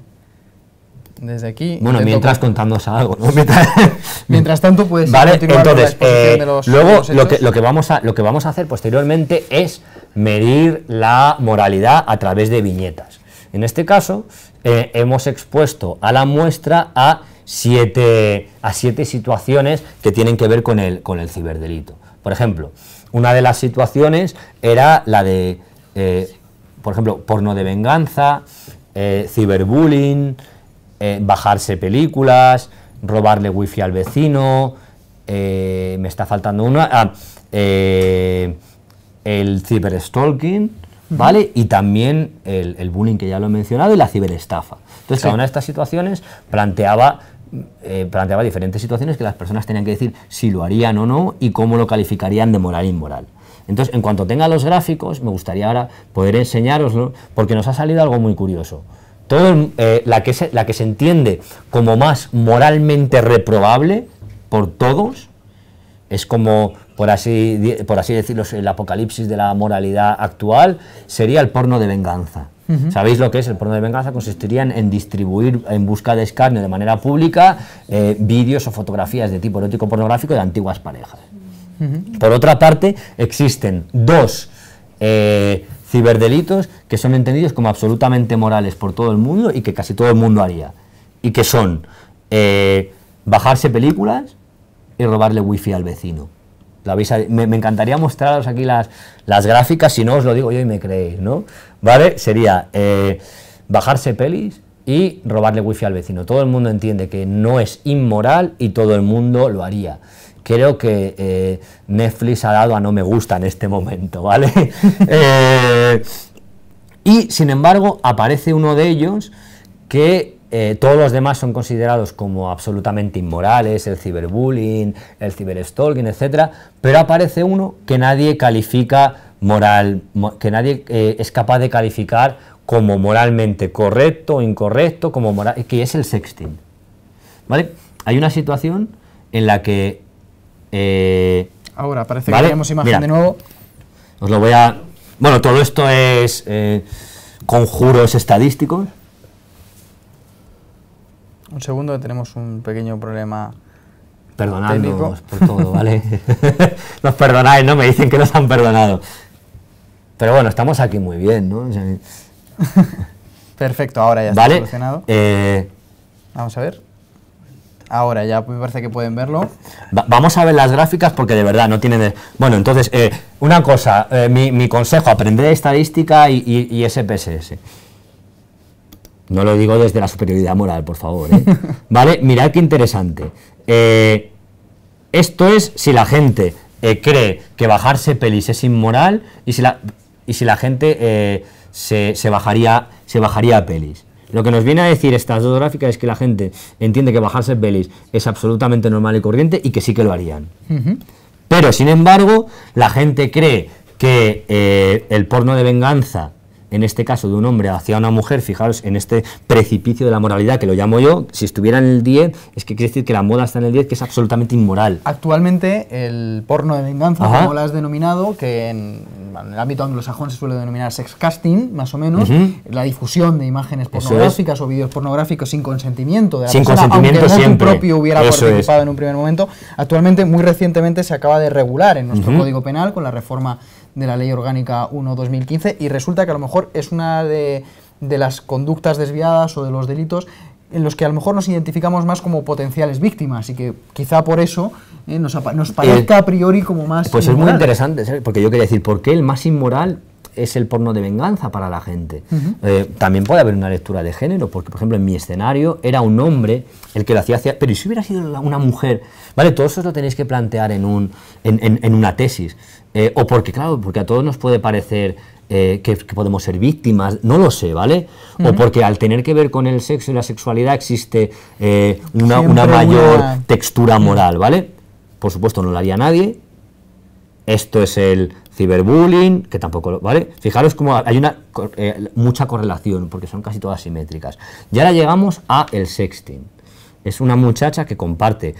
desde aquí. Bueno, mientras contando algo, mientras, tanto, puedes vale, entonces, eh, de Luego, lo, que, lo, que vamos a, lo que vamos a hacer posteriormente es medir la moralidad a través de viñetas. En este caso, eh, hemos expuesto a la muestra a siete, a siete situaciones que tienen que ver con el, con el ciberdelito. Por ejemplo, una de las situaciones era la de, eh, por ejemplo, porno de venganza, ciberbullying, eh, bajarse películas, robarle wifi al vecino, eh, me está faltando una, ah, eh, el ciberstalking, ¿vale? Y también el, bullying que ya lo he mencionado y la ciberestafa. Entonces, cada una de estas situaciones planteaba planteaba diferentes situaciones que las personas tenían que decir si lo harían o no y cómo lo calificarían de moral e inmoral. Entonces, en cuanto tenga los gráficos, me gustaría ahora poder enseñároslo, porque nos ha salido algo muy curioso todo, eh, la, que se, la que se entiende como más moralmente reprobable por todos, es como, por así, por así decirlo, el apocalipsis de la moralidad actual, sería el porno de venganza. ¿Sabéis lo que es? El porno de venganza consistiría en, distribuir en busca de escarnio de manera pública eh, vídeos o fotografías de tipo erótico pornográfico de antiguas parejas. Por otra parte, existen dos eh, ciberdelitos que son entendidos como absolutamente morales por todo el mundo y que casi todo el mundo haría. Y que son eh, bajarse películas y robarle wifi al vecino. me, encantaría mostraros aquí las, las gráficas, si no os lo digo yo y me creéis, ¿no? ¿Vale? Sería eh, bajarse pelis y robarle wifi al vecino. Todo el mundo entiende que no es inmoral y todo el mundo lo haría creo que eh, Netflix ha dado a no me gusta en este momento, ¿vale? Eh, y sin embargo, aparece uno de ellos que eh, todos los demás son considerados como absolutamente inmorales, el ciberbullying, el ciberstalking, etc. Pero aparece uno que nadie califica moral, que nadie es capaz de calificar como moralmente correcto o incorrecto, como moral, que es el sexting. ¿Vale? Hay una situación en la que eh, ahora parece que tenemos imagen de nuevo. Os lo voy a... Bueno, todo esto es eh, conjuros estadísticos. Un segundo, tenemos un pequeño problema Perdonadnos por todo, ¿vale? nos perdonáis, ¿no? Me dicen que nos han perdonado. Pero bueno, estamos aquí muy bien, ¿no? Perfecto, ahora ya está solucionado. Eh, Vamos a ver. Ahora ya me parece que pueden verlo. vamos a ver las gráficas porque de verdad no tienen... Bueno, entonces, eh, una cosa, eh, mi, consejo, aprender estadística y, SPSS. No lo digo desde la superioridad moral, por favor. Eh. vale, mirad qué interesante. esto es si la gente cree que bajarse pelis es inmoral y si la, y si la gente se, bajaría, se bajaría pelis. Lo que nos viene a decir estas dos gráficas es que la gente entiende que bajarse el es absolutamente normal y corriente y que sí que lo harían. Pero, sin embargo, la gente cree que eh, el porno de venganza en este caso de un hombre hacia una mujer, fijaros en este precipicio de la moralidad que lo llamo yo, si estuviera en el 10, es que quiere decir que la moda está en el 10, que es absolutamente inmoral. Actualmente el porno de venganza, como lo has denominado, que en, el ámbito anglosajón se suele denominar sex casting, más o menos, la difusión de imágenes pornográficas o vídeos pornográficos sin consentimiento de la persona, aunque siempre. propio hubiera participado en un primer momento, actualmente muy recientemente se acaba de regular en nuestro Código Penal con la reforma de la Ley Orgánica 1-2015 y resulta que a lo mejor es una de, las conductas desviadas o de los delitos en los que a lo mejor nos identificamos más como potenciales víctimas y que quizá por eso eh, nos, nos, parezca a priori como más... Pues es muy interesante, porque yo quería decir, ¿por qué el más inmoral es el porno de venganza para la gente? Eh, también puede haber una lectura de género, porque por ejemplo en mi escenario era un hombre el que lo hacía, pero ¿y si hubiera sido una mujer? Vale, todo eso lo tenéis que plantear en, un, en, una tesis. Eh, o porque, claro, porque a todos nos puede parecer eh, que, podemos ser víctimas, no lo sé, ¿vale? O porque al tener que ver con el sexo y la sexualidad existe eh, una, mayor mm. textura moral, ¿vale? Por supuesto no lo haría nadie. Esto es el ciberbullying, que tampoco, lo, ¿vale? Fijaros cómo hay una eh, mucha correlación, porque son casi todas simétricas. Y ahora llegamos a el sexting. Es una muchacha que comparte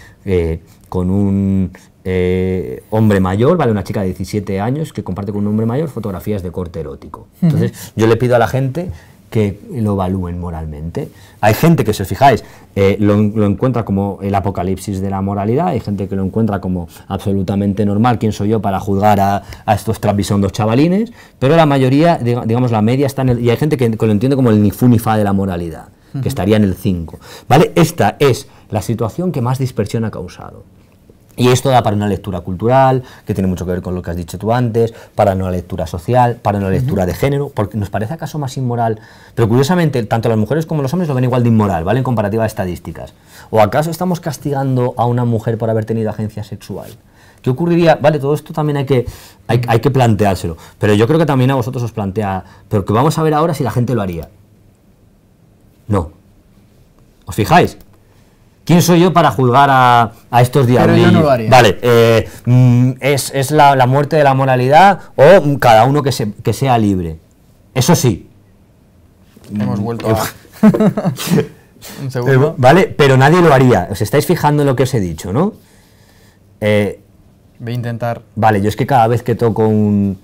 con un eh, hombre mayor, ¿vale? Una chica de 17 años que comparte con un hombre mayor fotografías de corte erótico. Entonces, yo le pido a la gente que lo evalúen moralmente. Hay gente que, si os fijáis, eh, lo, encuentra como el apocalipsis de la moralidad, hay gente que lo encuentra como absolutamente normal, quién soy yo para juzgar a, estos trapisondos chavalines, pero la mayoría, digamos, la media está en el... Y hay gente que, lo entiende como el ni fu ni fa de la moralidad, que estaría en el 5. ¿Vale? Esta es la situación que más dispersión ha causado. Y esto da para una lectura cultural, que tiene mucho que ver con lo que has dicho tú antes, para una lectura social, para una lectura de género, porque nos parece acaso más inmoral. Pero curiosamente, tanto las mujeres como los hombres lo ven igual de inmoral, ¿vale? En comparativa a estadísticas. ¿O acaso estamos castigando a una mujer por haber tenido agencia sexual? ¿Qué ocurriría? Vale, todo esto también hay que, hay, hay que planteárselo. Pero yo creo que también a vosotros os plantea, pero que vamos a ver ahora si la gente lo haría. No. ¿Os fijáis? ¿Quién soy yo para juzgar a, a estos yo vale, eh, mm, es, es la, muerte de la moralidad o cada uno que, se, sea libre. Eso sí. Hemos mm, vuelto eh, a... Un segundo. Eh, vale, pero nadie lo haría. Os estáis fijando en lo que os he dicho, ¿no? Voy a intentar... Vale, yo es que cada vez que toco un,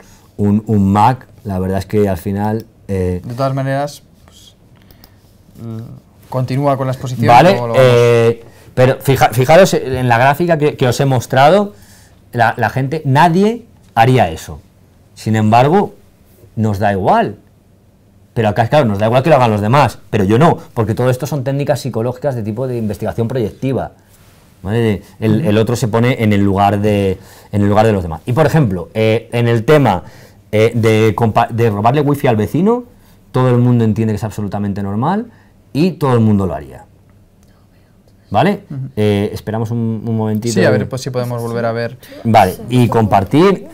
Mac, la verdad es que al final... de todas maneras... Pues, Continúa con las posiciones, eh, pero fija, fijaros en la gráfica que, os he mostrado, la, gente, nadie haría eso. Sin embargo, nos da igual. Pero acá, claro, nos da igual que lo hagan los demás, pero yo no, porque todo esto son técnicas psicológicas de tipo de investigación proyectiva. El, otro se pone en el lugar de, en el lugar de los demás. Y por ejemplo, eh, en el tema eh, de, de robarle wifi al vecino, todo el mundo entiende que es absolutamente normal, y todo el mundo lo haría. ¿Vale? Eh, esperamos un, momentito. Sí, a ver pues, si podemos volver a ver. Vale, y compartir.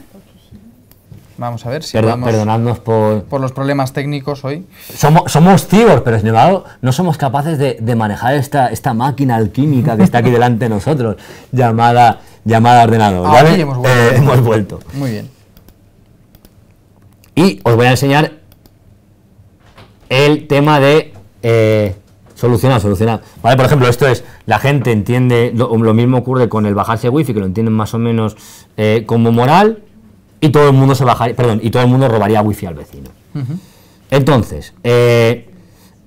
Vamos a ver si Perdonadnos por... los problemas técnicos hoy. Somos, somos pero sin embargo no somos capaces de, manejar esta, esta máquina alquímica que está aquí delante de nosotros, llamada, llamada ordenador. Ah, ¿vale? hemos eh, vuelto. hemos vuelto. Muy bien. Y os voy a enseñar el tema de eh, solucionar solucionado. Vale, por ejemplo, esto es, la gente entiende, lo, mismo ocurre con el bajarse wifi, que lo entienden más o menos eh, como moral, y todo el mundo se bajaría, perdón, y todo el mundo robaría wifi al vecino. Entonces, eh,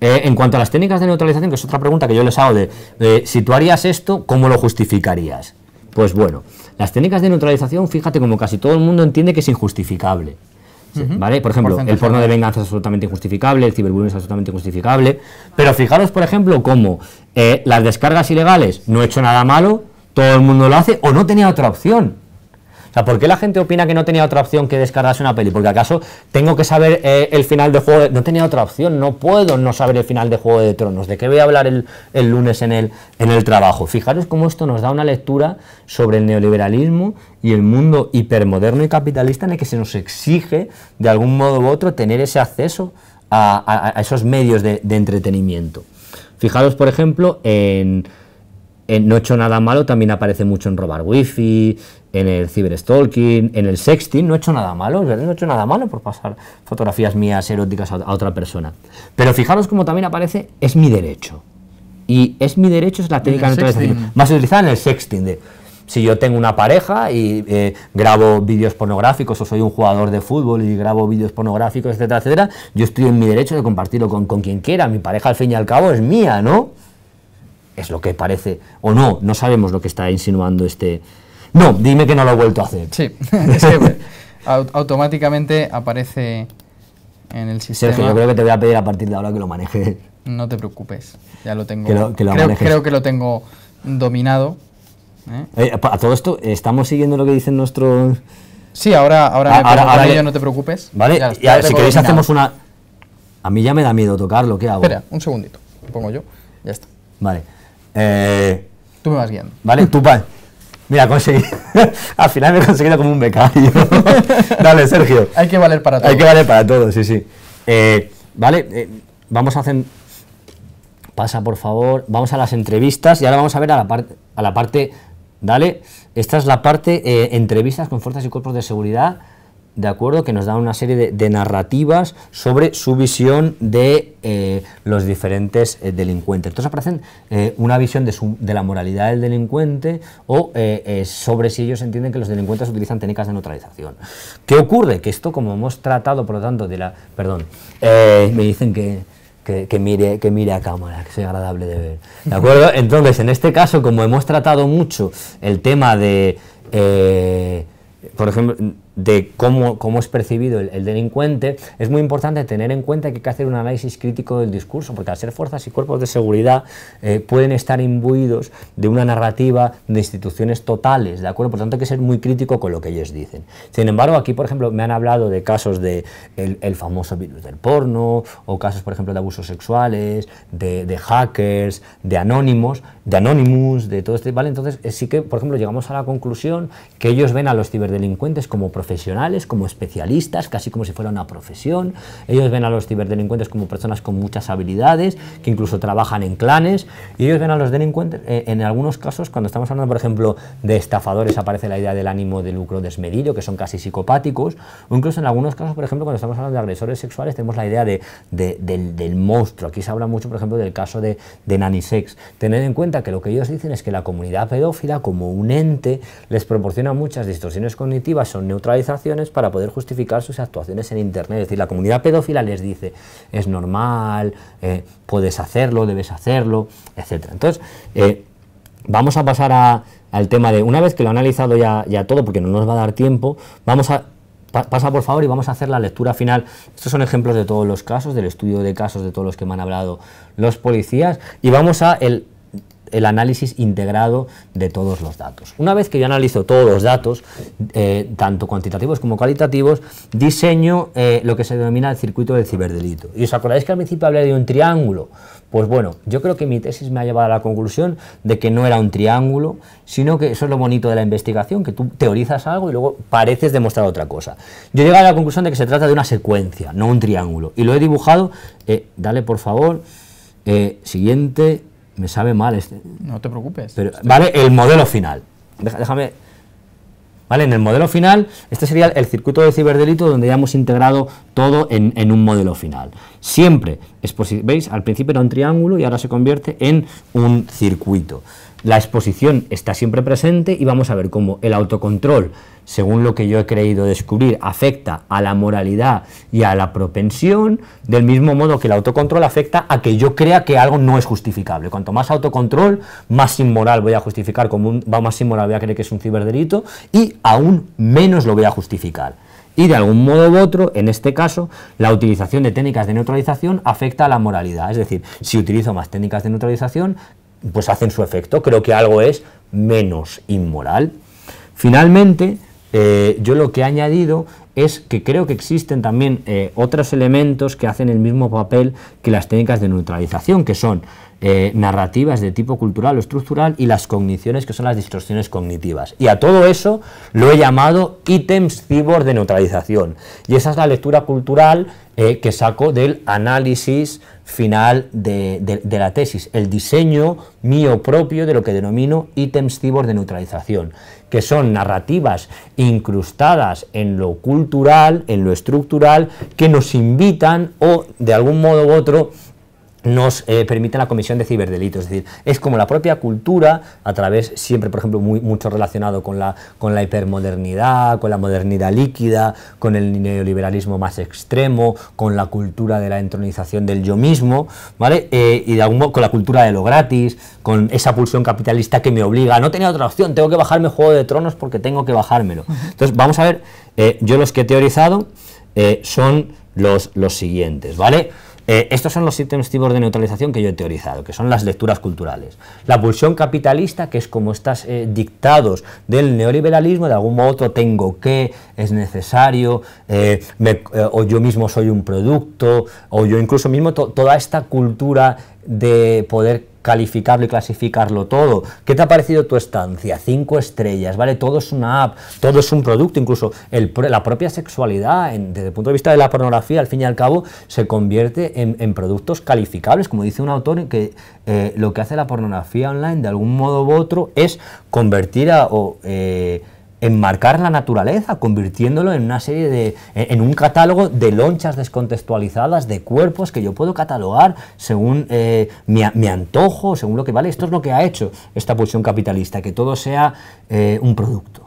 eh, en cuanto a las técnicas de neutralización, que es otra pregunta que yo les hago de, si tú harías esto, ¿cómo lo justificarías? Pues bueno, las técnicas de neutralización, fíjate como casi todo el mundo entiende que es injustificable. ¿Vale? Por ejemplo, el porno de venganza es absolutamente injustificable, el ciberbullying es absolutamente injustificable. Pero fijaros, por ejemplo, cómo eh, las descargas ilegales no he hecho nada malo, todo el mundo lo hace o no tenía otra opción. ¿por qué la gente opina que no tenía otra opción que descargarse una peli? Porque acaso tengo que saber eh, el final de juego. De... No tenía otra opción, no puedo no saber el final de Juego de Tronos. ¿De qué voy a hablar el, lunes en el, en el trabajo? Fijaros cómo esto nos da una lectura sobre el neoliberalismo y el mundo hipermoderno y capitalista en el que se nos exige, de algún modo u otro, tener ese acceso a, esos medios de, entretenimiento. Fijaros, por ejemplo, en, en, No he hecho nada malo, también aparece mucho en robar wifi, en el ciberstalking, en el sexting, no he hecho nada malo, ¿verdad? no he hecho nada malo por pasar fotografías mías eróticas a, otra persona. Pero fijaros como también aparece, es mi derecho. Y es mi derecho, es la técnica más utilizada en el sexting. si yo tengo una pareja y eh, grabo vídeos pornográficos o soy un jugador de fútbol y grabo vídeos pornográficos, etcétera, etcétera, yo estoy en mi derecho de compartirlo con, con quien quiera. Mi pareja, al fin y al cabo, es mía, ¿no? Es lo que parece, o no, no sabemos lo que está insinuando este, no, dime que no lo he vuelto a hacer. Sí, eh, automáticamente aparece en el sistema. Sergio, yo creo que te voy a pedir a partir de ahora que lo manejes. No te preocupes, ya lo tengo. creo, que lo tengo dominado. ¿eh? Eh, a todo esto, ¿estamos siguiendo lo que dicen nuestros...? Sí, ahora, ahora, ah, ahora, no te preocupes. Vale, si queréis hacemos una... A mí ya me da miedo tocarlo, ¿qué hago? Espera, un segundito, lo pongo yo, ya está. Vale. Tú me vas guiando. Vale, tú vas... Mira, conseguí. al final me he conseguido como un becario. Dale, Sergio. Hay que valer para todo. Hay que valer para todo, sí, sí. Eh, vale, eh, vamos a hacer. Pasa, por favor. Vamos a las entrevistas y ahora vamos a ver a la, parte a la parte. Dale, esta es la parte eh, entrevistas con fuerzas y cuerpos de seguridad ¿de acuerdo? Que nos da una serie de, narrativas sobre su visión de eh, los diferentes eh, delincuentes. Entonces aparecen eh, una visión de, la moralidad del delincuente o sobre si ellos entienden que los delincuentes utilizan técnicas de neutralización. ¿Qué ocurre? Que esto, como hemos tratado, por lo tanto, de la... Perdón, me dicen que... mire, que mire a cámara, que sea agradable de ver. ¿De acuerdo? Entonces, en este caso, como hemos tratado mucho el tema de, por ejemplo, de cómo, cómo es percibido el, delincuente, es muy importante tener en cuenta que hay que hacer un análisis crítico del discurso, porque al ser fuerzas y cuerpos de seguridad eh, pueden estar imbuidos de una narrativa de instituciones totales, ¿de acuerdo? Por tanto, hay que ser muy crítico con lo que ellos dicen. Sin embargo, aquí, por ejemplo, me han hablado de casos de el, famoso virus del porno, o casos, por ejemplo, de abusos sexuales, de, hackers, de anónimos, de anonymous, de todo esto. ¿vale? Entonces, eh, sí que, por ejemplo, llegamos a la conclusión que ellos ven a los ciberdelincuentes como profesionales profesionales, como especialistas, casi como si fuera una profesión. Ellos ven a los ciberdelincuentes como personas con muchas habilidades, que incluso trabajan en clanes, y ellos ven a los delincuentes, eh, en algunos casos, cuando estamos hablando, por ejemplo, de estafadores, aparece la idea del ánimo de lucro desmedido, que son casi psicopáticos, o incluso en algunos casos, por ejemplo, cuando estamos hablando de agresores sexuales, tenemos la idea de, del, monstruo. Aquí se habla mucho, por ejemplo, del caso de, de Nanisex. Tener en cuenta que lo que ellos dicen es que la comunidad pedófila, como un ente, les proporciona muchas distorsiones cognitivas, son neutrales, para poder justificar sus actuaciones en Internet. Es decir, la comunidad pedófila les dice, es normal, eh, puedes hacerlo, debes hacerlo, etcétera Entonces, eh, vamos a pasar al tema de, una vez que lo han analizado ya, ya todo, porque no nos va a dar tiempo, vamos a pasar por favor y vamos a hacer la lectura final. Estos son ejemplos de todos los casos, del estudio de casos de todos los que me han hablado los policías y vamos a el el análisis integrado de todos los datos. Una vez que yo analizo todos los datos, eh, tanto cuantitativos como cualitativos, diseño eh, lo que se denomina el circuito del ciberdelito. ¿Y os acordáis que al principio hablé de un triángulo? Pues bueno, yo creo que mi tesis me ha llevado a la conclusión de que no era un triángulo, sino que eso es lo bonito de la investigación, que tú teorizas algo y luego pareces demostrar otra cosa. Yo he a la conclusión de que se trata de una secuencia, no un triángulo. Y lo he dibujado, eh, dale por favor, siguiente, me sabe mal este. No te preocupes. vale, el modelo final. Déjame. Vale, en el modelo final, este sería el circuito de ciberdelito donde ya hemos integrado todo en, un modelo final. Siempre es veis, al principio era un triángulo y ahora se convierte en un circuito la exposición está siempre presente y vamos a ver cómo el autocontrol, según lo que yo he creído descubrir, afecta a la moralidad y a la propensión, del mismo modo que el autocontrol afecta a que yo crea que algo no es justificable. Cuanto más autocontrol, más inmoral voy a justificar, como un, más inmoral voy a creer que es un ciberdelito y aún menos lo voy a justificar. Y de algún modo u otro, en este caso, la utilización de técnicas de neutralización afecta a la moralidad. Es decir, si utilizo más técnicas de neutralización, pues hacen su efecto. Creo que algo es menos inmoral. Finalmente, eh, yo lo que he añadido es que creo que existen también eh, otros elementos que hacen el mismo papel que las técnicas de neutralización, que son eh, narrativas de tipo cultural o estructural y las cogniciones, que son las distorsiones cognitivas. Y a todo eso lo he llamado ítems cibor de neutralización. Y esa es la lectura cultural eh, que saco del análisis final de, la tesis, el diseño mío propio de lo que denomino ítems cibor de neutralización que son narrativas incrustadas en lo cultural, en lo estructural, que nos invitan o de algún modo u otro nos eh, permite la comisión de ciberdelitos. Es decir, es como la propia cultura, a través, siempre, por ejemplo, muy, mucho relacionado con la, con la hipermodernidad, con la modernidad líquida, con el neoliberalismo más extremo, con la cultura de la entronización del yo mismo, ¿vale? Eh, y de algún modo con la cultura de lo gratis, con esa pulsión capitalista que me obliga, no tenía otra opción, tengo que bajarme Juego de Tronos porque tengo que bajármelo. Entonces, vamos a ver, eh, yo los que he teorizado son los, los siguientes, ¿vale? Eh, estos son los sistemas tipos de neutralización que yo he teorizado, que son las lecturas culturales. La pulsión capitalista, que es como estás eh, dictados del neoliberalismo, de algún modo otro tengo que, es necesario, eh, o yo mismo soy un producto, o yo incluso mismo toda esta cultura de poder calificarlo y clasificarlo todo. ¿Qué te ha parecido tu estancia? Cinco estrellas, ¿vale? Todo es una app, todo es un producto, incluso el, la propia sexualidad, desde el punto de vista de la pornografía, al fin y al cabo, se convierte en, productos calificables. Como dice un autor, que eh, lo que hace la pornografía online, de algún modo u otro, es convertir a... O, eh, enmarcar la naturaleza, convirtiéndolo en una serie de, en un catálogo de lonchas descontextualizadas, de cuerpos que yo puedo catalogar según eh, mi, antojo, según lo que vale. Esto es lo que ha hecho esta pulsión capitalista, que todo sea eh, un producto.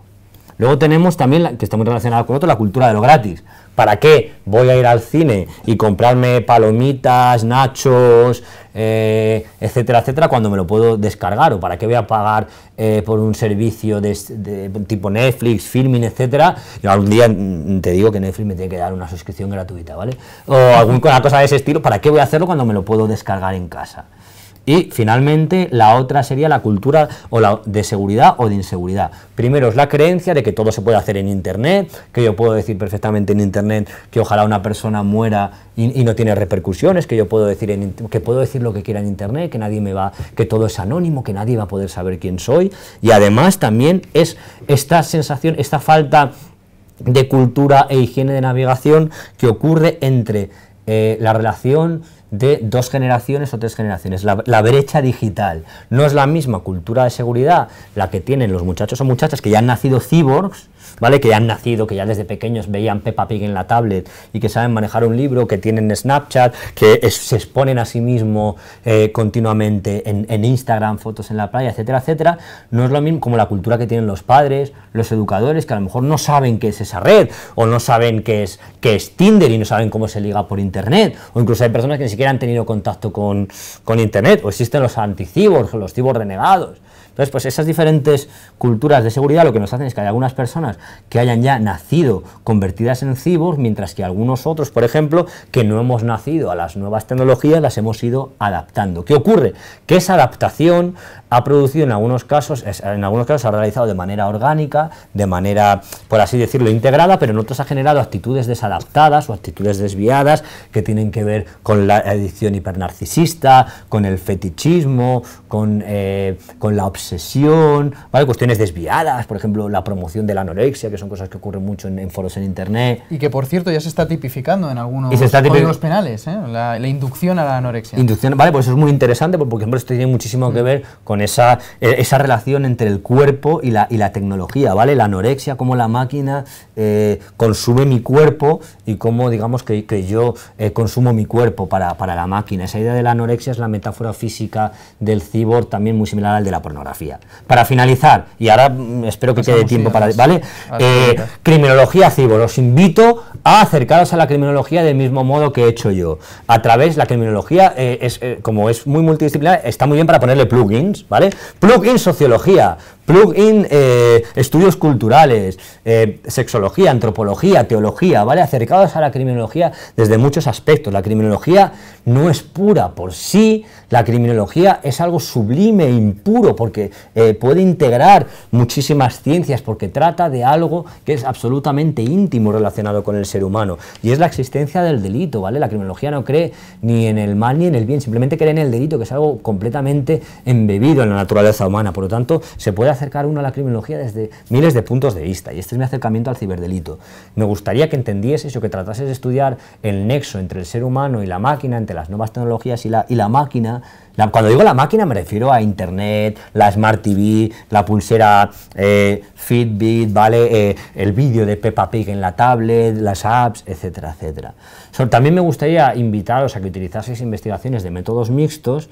Luego tenemos también, que está muy relacionado con otro, la cultura de lo gratis. ¿Para qué voy a ir al cine y comprarme palomitas, nachos, eh, etcétera, etcétera, cuando me lo puedo descargar? ¿O para qué voy a pagar eh, por un servicio de, tipo Netflix, filming, etcétera? Y algún día mm, te digo que Netflix me tiene que dar una suscripción gratuita, ¿vale? O alguna cosa de ese estilo, ¿para qué voy a hacerlo cuando me lo puedo descargar en casa? Y finalmente, la otra sería la cultura o la de seguridad o de inseguridad. Primero es la creencia de que todo se puede hacer en Internet, que yo puedo decir perfectamente en Internet que ojalá una persona muera y, no tiene repercusiones, que yo puedo decir que puedo decir lo que quiera en Internet, que nadie me va, que todo es anónimo, que nadie va a poder saber quién soy. Y además también es esta sensación, esta falta de cultura e higiene de navegación que ocurre entre eh, la relación de dos generaciones o tres generaciones. La, brecha digital no es la misma cultura de seguridad la que tienen los muchachos o muchachas que ya han nacido cyborgs ¿vale? Que ya han nacido, que ya desde pequeños veían Peppa Pig en la tablet y que saben manejar un libro, que tienen Snapchat, que se exponen a sí mismo eh, continuamente en, Instagram, fotos en la playa, etcétera, etcétera, no es lo mismo como la cultura que tienen los padres, los educadores, que a lo mejor no saben qué es esa red, o no saben qué es, qué es Tinder y no saben cómo se liga por internet, o incluso hay personas que ni siquiera han tenido contacto con, con internet, o existen los anticibos, los cibos renegados. Entonces, pues esas diferentes culturas de seguridad lo que nos hacen es que hay algunas personas que hayan ya nacido convertidas en cibos, mientras que algunos otros, por ejemplo, que no hemos nacido a las nuevas tecnologías, las hemos ido adaptando. ¿Qué ocurre? Que esa adaptación ha producido en algunos casos, en algunos casos se ha realizado de manera orgánica, de manera, por así decirlo, integrada, pero en otros ha generado actitudes desadaptadas o actitudes desviadas que tienen que ver con la adicción hipernarcisista, con el fetichismo, con, eh, con la obsesión sesión, ¿vale? cuestiones desviadas, por ejemplo, la promoción de la anorexia, que son cosas que ocurren mucho en, foros en Internet. Y que, por cierto, ya se está tipificando en algunos códigos penales, ¿eh? la, inducción a la anorexia. Inducción, vale, pues eso es muy interesante, porque, por ejemplo, esto tiene muchísimo que mm. ver con esa, e, esa relación entre el cuerpo y la, y la tecnología, ¿vale? La anorexia, cómo la máquina eh, consume mi cuerpo y cómo, digamos, que, que yo eh, consumo mi cuerpo para, para la máquina. Esa idea de la anorexia es la metáfora física del cibor, también muy similar al de la pornografía. Para finalizar, y ahora mm, espero que quede tiempo para... ¿Vale? Eh, criminología Cibo, os invito a acercaros a la criminología del mismo modo que he hecho yo. A través, de la criminología, eh, es, eh, como es muy multidisciplinar, está muy bien para ponerle plugins, ¿vale? plugins sociología, plug-in eh, estudios culturales, eh, sexología, antropología, teología, ¿vale? Acercados a la criminología desde muchos aspectos. La criminología no es pura por sí, la criminología es algo sublime e impuro porque eh, puede integrar muchísimas ciencias, porque trata de algo que es absolutamente íntimo relacionado con el ser humano y es la existencia del delito, ¿vale? La criminología no cree ni en el mal ni en el bien, simplemente cree en el delito, que es algo completamente embebido en la naturaleza humana, por lo tanto se puede hacer acercar uno a la criminología desde miles de puntos de vista, y este es mi acercamiento al ciberdelito. Me gustaría que entendieses o que tratases de estudiar el nexo entre el ser humano y la máquina, entre las nuevas tecnologías y la, y la máquina, cuando digo la máquina me refiero a internet, la Smart TV, la pulsera eh, Fitbit, ¿vale? Eh, el vídeo de Peppa Pig en la tablet, las apps, etcétera, etcétera. también me gustaría invitaros a que utilizaseis investigaciones de métodos mixtos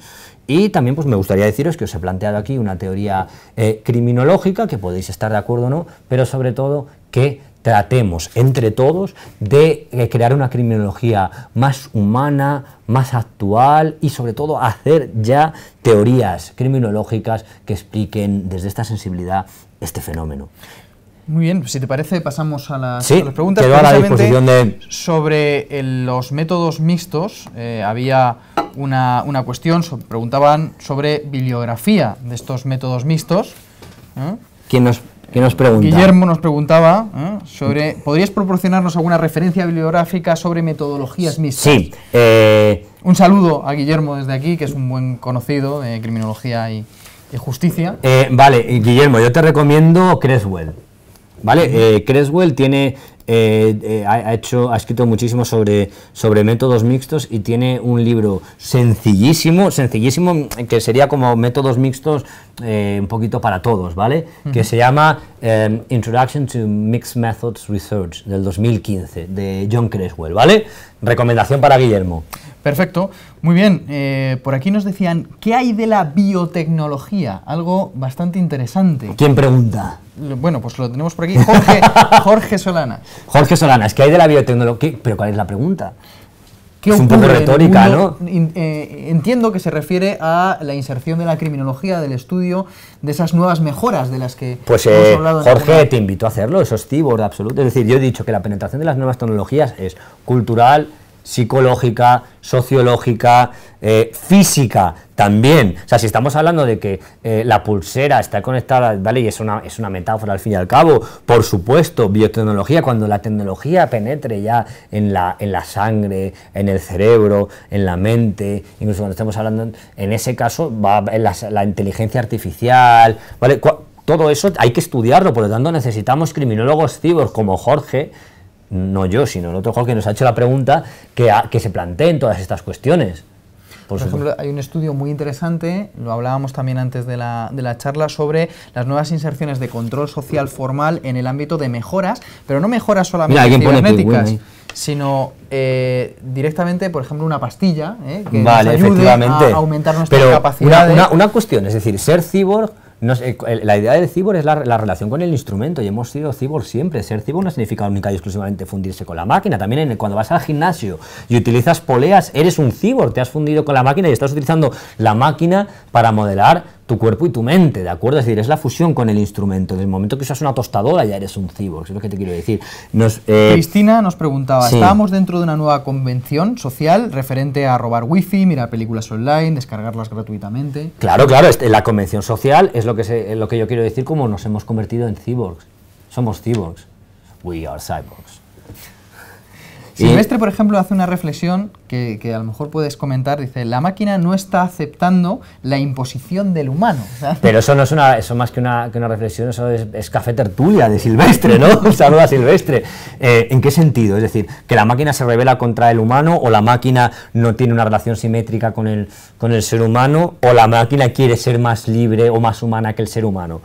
y también pues, me gustaría deciros que os he planteado aquí una teoría eh, criminológica, que podéis estar de acuerdo o no, pero sobre todo que tratemos entre todos de eh, crear una criminología más humana, más actual y sobre todo hacer ya teorías criminológicas que expliquen desde esta sensibilidad este fenómeno. Muy bien, pues si te parece pasamos a las, sí, preguntas. a la disposición de... Sobre los métodos mixtos eh, había una, cuestión, preguntaban sobre bibliografía de estos métodos mixtos. ¿eh? ¿Quién nos nos Guillermo nos preguntaba ¿eh? sobre, ¿podrías proporcionarnos alguna referencia bibliográfica sobre metodologías mixtas? Sí. Eh, un saludo a Guillermo desde aquí, que es un buen conocido de criminología y, justicia. Eh, vale, Guillermo, yo te recomiendo Creswell. ¿vale? Eh, Creswell tiene eh, eh, ha, hecho, ha escrito muchísimo sobre, sobre métodos mixtos y tiene un libro sencillísimo, sencillísimo, que sería como métodos mixtos un poquito para todos, ¿vale? Que se llama Introduction to Mixed Methods Research del 2015 de John Creswell, ¿vale? Recomendación para Guillermo. Perfecto. Muy bien, eh, por aquí nos decían, ¿qué hay de la biotecnología? Algo bastante interesante. ¿Quién pregunta? Bueno, pues lo tenemos por aquí. Jorge, Solana. Jorge Solana, es que hay de la biotecnología, pero ¿cuál es la pregunta? es un poco retórica, ¿no? Eh, entiendo que se refiere a la inserción de la criminología, del estudio, de esas nuevas mejoras de las que pues, hemos eh, hablado. Jorge, te invito a hacerlo, eso es de absoluto. Es decir, yo he dicho que la penetración de las nuevas tecnologías es cultural, psicológica, sociológica, eh, física también. O sea, si estamos hablando de que eh, la pulsera está conectada, ¿vale? Y es una, es una metáfora al fin y al cabo, por supuesto, biotecnología, cuando la tecnología penetre ya en la, en la sangre, en el cerebro, en la mente, incluso cuando estamos hablando, en ese caso, va en la, inteligencia artificial, ¿vale? Todo eso hay que estudiarlo, por lo tanto necesitamos criminólogos cibos como Jorge, no yo, sino el otro que nos ha hecho la pregunta que, que se planteen todas estas cuestiones. Por, ejemplo, hay un estudio muy interesante, lo hablábamos también antes de la, de la, charla, sobre las nuevas inserciones de control social formal en el ámbito de mejoras, pero no mejoras solamente cibernéticas sino eh, directamente, por ejemplo, una pastilla ¿eh? que ayude a aumentar nuestra pero capacidad. Una, cuestión, es decir, ser cyborg la idea del cibor es la, relación con el instrumento y hemos sido cibor siempre. Ser cibor no significa única y exclusivamente fundirse con la máquina. También en cuando vas al gimnasio y utilizas poleas, eres un cibor, te has fundido con la máquina y estás utilizando la máquina para modelar tu cuerpo y tu mente, ¿de acuerdo? Es decir, es la fusión con el instrumento. Desde el momento que usas una tostadora ya eres un cyborg, es lo que te quiero decir. Eh, Cristina nos preguntaba, estamos estábamos dentro de una nueva convención social referente a robar wifi, mirar películas online, descargarlas gratuitamente. Claro, claro, este, la convención social es lo que, lo que yo quiero decir como nos hemos convertido en cyborgs. Somos cyborgs. We are cyborgs. Silvestre, por ejemplo, hace una reflexión que, a lo mejor puedes comentar. Dice, la máquina no está aceptando la imposición del humano. Pero eso no es una, eso más que una, reflexión, eso es, café tertulia de Silvestre, ¿no? Saluda Silvestre. Eh, ¿En qué sentido? Es decir, que la máquina se revela contra el humano o la máquina no tiene una relación simétrica con el, ser humano o la máquina quiere ser más libre o más humana que el ser humano.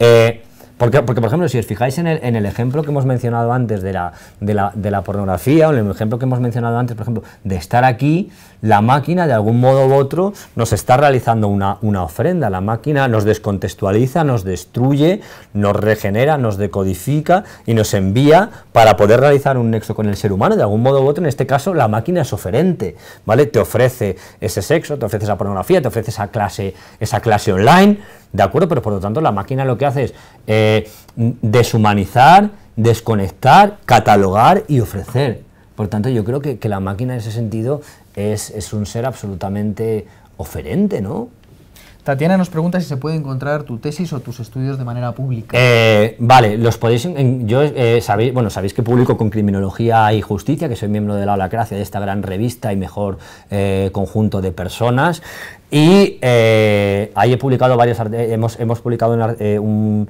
Eh, porque, por ejemplo, si os fijáis en el, ejemplo que hemos mencionado antes de la, de, la, pornografía, o en el ejemplo que hemos mencionado antes, por ejemplo, de estar aquí, la máquina de algún modo u otro nos está realizando una, una ofrenda. La máquina nos descontextualiza, nos destruye, nos regenera, nos decodifica y nos envía para poder realizar un nexo con el ser humano. De algún modo u otro, en este caso, la máquina es oferente, ¿vale? Te ofrece ese sexo, te ofrece esa pornografía, te ofrece esa clase, esa clase online de acuerdo, pero por lo tanto la máquina lo que hace es eh, deshumanizar, desconectar, catalogar y ofrecer. Por tanto, yo creo que, que la máquina en ese sentido es, un ser absolutamente oferente, ¿no? Tatiana nos pregunta si se puede encontrar tu tesis o tus estudios de manera pública. Eh, vale, los podéis. yo eh, sabéis, bueno, sabéis que publico con Criminología y Justicia, que soy miembro de la Cracia de esta gran revista y mejor conjunto de personas. Y eh, ahí he publicado varios, hemos, hemos publicado eh, un,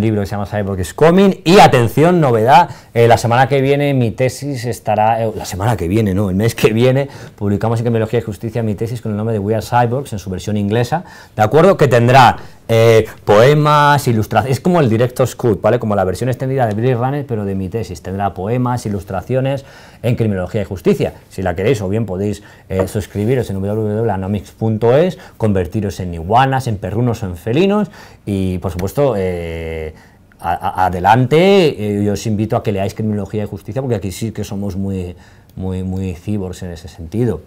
libro que se llama Cyborg is Coming. Y atención, novedad, eh, la semana que viene mi tesis estará, la semana que viene, no, el mes que viene, publicamos en Criminología y Justicia mi tesis con el nombre de We Are Cyborgs en su versión inglesa, ¿de acuerdo? Que tendrá eh, poemas, ilustraciones. Es como el Directo Scoot, ¿vale? Como la versión extendida de Blade Runner, pero de mi tesis. Tendrá poemas, ilustraciones en criminología y justicia. Si la queréis, o bien podéis eh, suscribiros en www.anomics.es, convertiros en iguanas, en perrunos o en felinos. Y por supuesto. Eh, adelante, yo os invito a que leáis Criminología y Justicia, porque aquí sí que somos muy, muy, muy en ese sentido.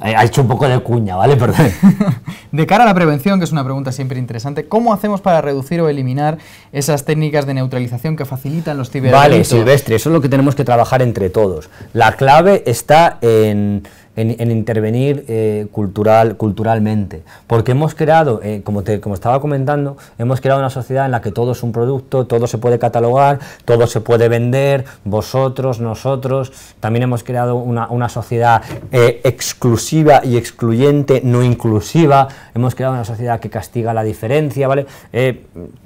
Ha hecho un poco de cuña, ¿vale? Perdón. de cara a la prevención, que es una pregunta siempre interesante, ¿cómo hacemos para reducir o eliminar esas técnicas de neutralización que facilitan los ciberdelitos? Vale, Silvestre, eso es lo que tenemos que trabajar entre todos. La clave está en en, intervenir eh, cultural, culturalmente. Porque hemos creado, eh, como, te, como estaba comentando, hemos creado una sociedad en la que todo es un producto, todo se puede catalogar, todo se puede vender, vosotros, nosotros. También hemos creado una, una sociedad eh, exclusiva y excluyente, no inclusiva. Hemos creado una sociedad que castiga la diferencia, ¿vale?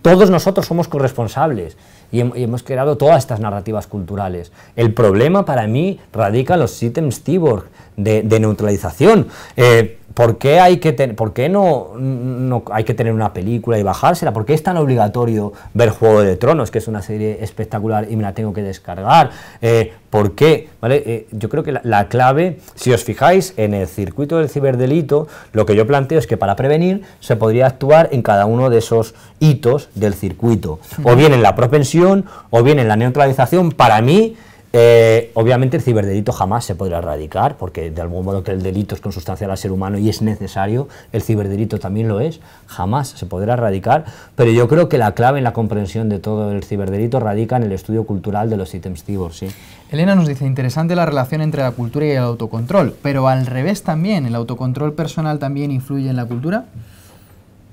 todos nosotros somos corresponsables y, hemos creado todas estas narrativas culturales. El problema para mí radica en los ítems tibor de, neutralización. Eh, ¿Por qué, hay que ¿por no, no, hay que tener una película y bajársela? ¿Por qué es tan obligatorio ver Juego de Tronos, que es una serie espectacular y me la tengo que descargar? Eh, ¿Por qué? ¿Vale? Eh, yo creo que la, la, clave, si os fijáis en el circuito del ciberdelito, lo que yo planteo es que para prevenir se podría actuar en cada uno de esos hitos del circuito, o bien en la propensión, o bien en la neutralización. Para mí, eh, obviamente el ciberdelito jamás se podrá erradicar, porque de algún modo que el delito es consustancial al ser humano y es necesario, el ciberdelito también lo es, jamás se podrá erradicar, pero yo creo que la clave en la comprensión de todo el ciberdelito radica en el estudio cultural de los ítems cibor, sí. Elena nos dice, interesante la relación entre la cultura y el autocontrol, pero al revés también, ¿el autocontrol personal también influye en la cultura?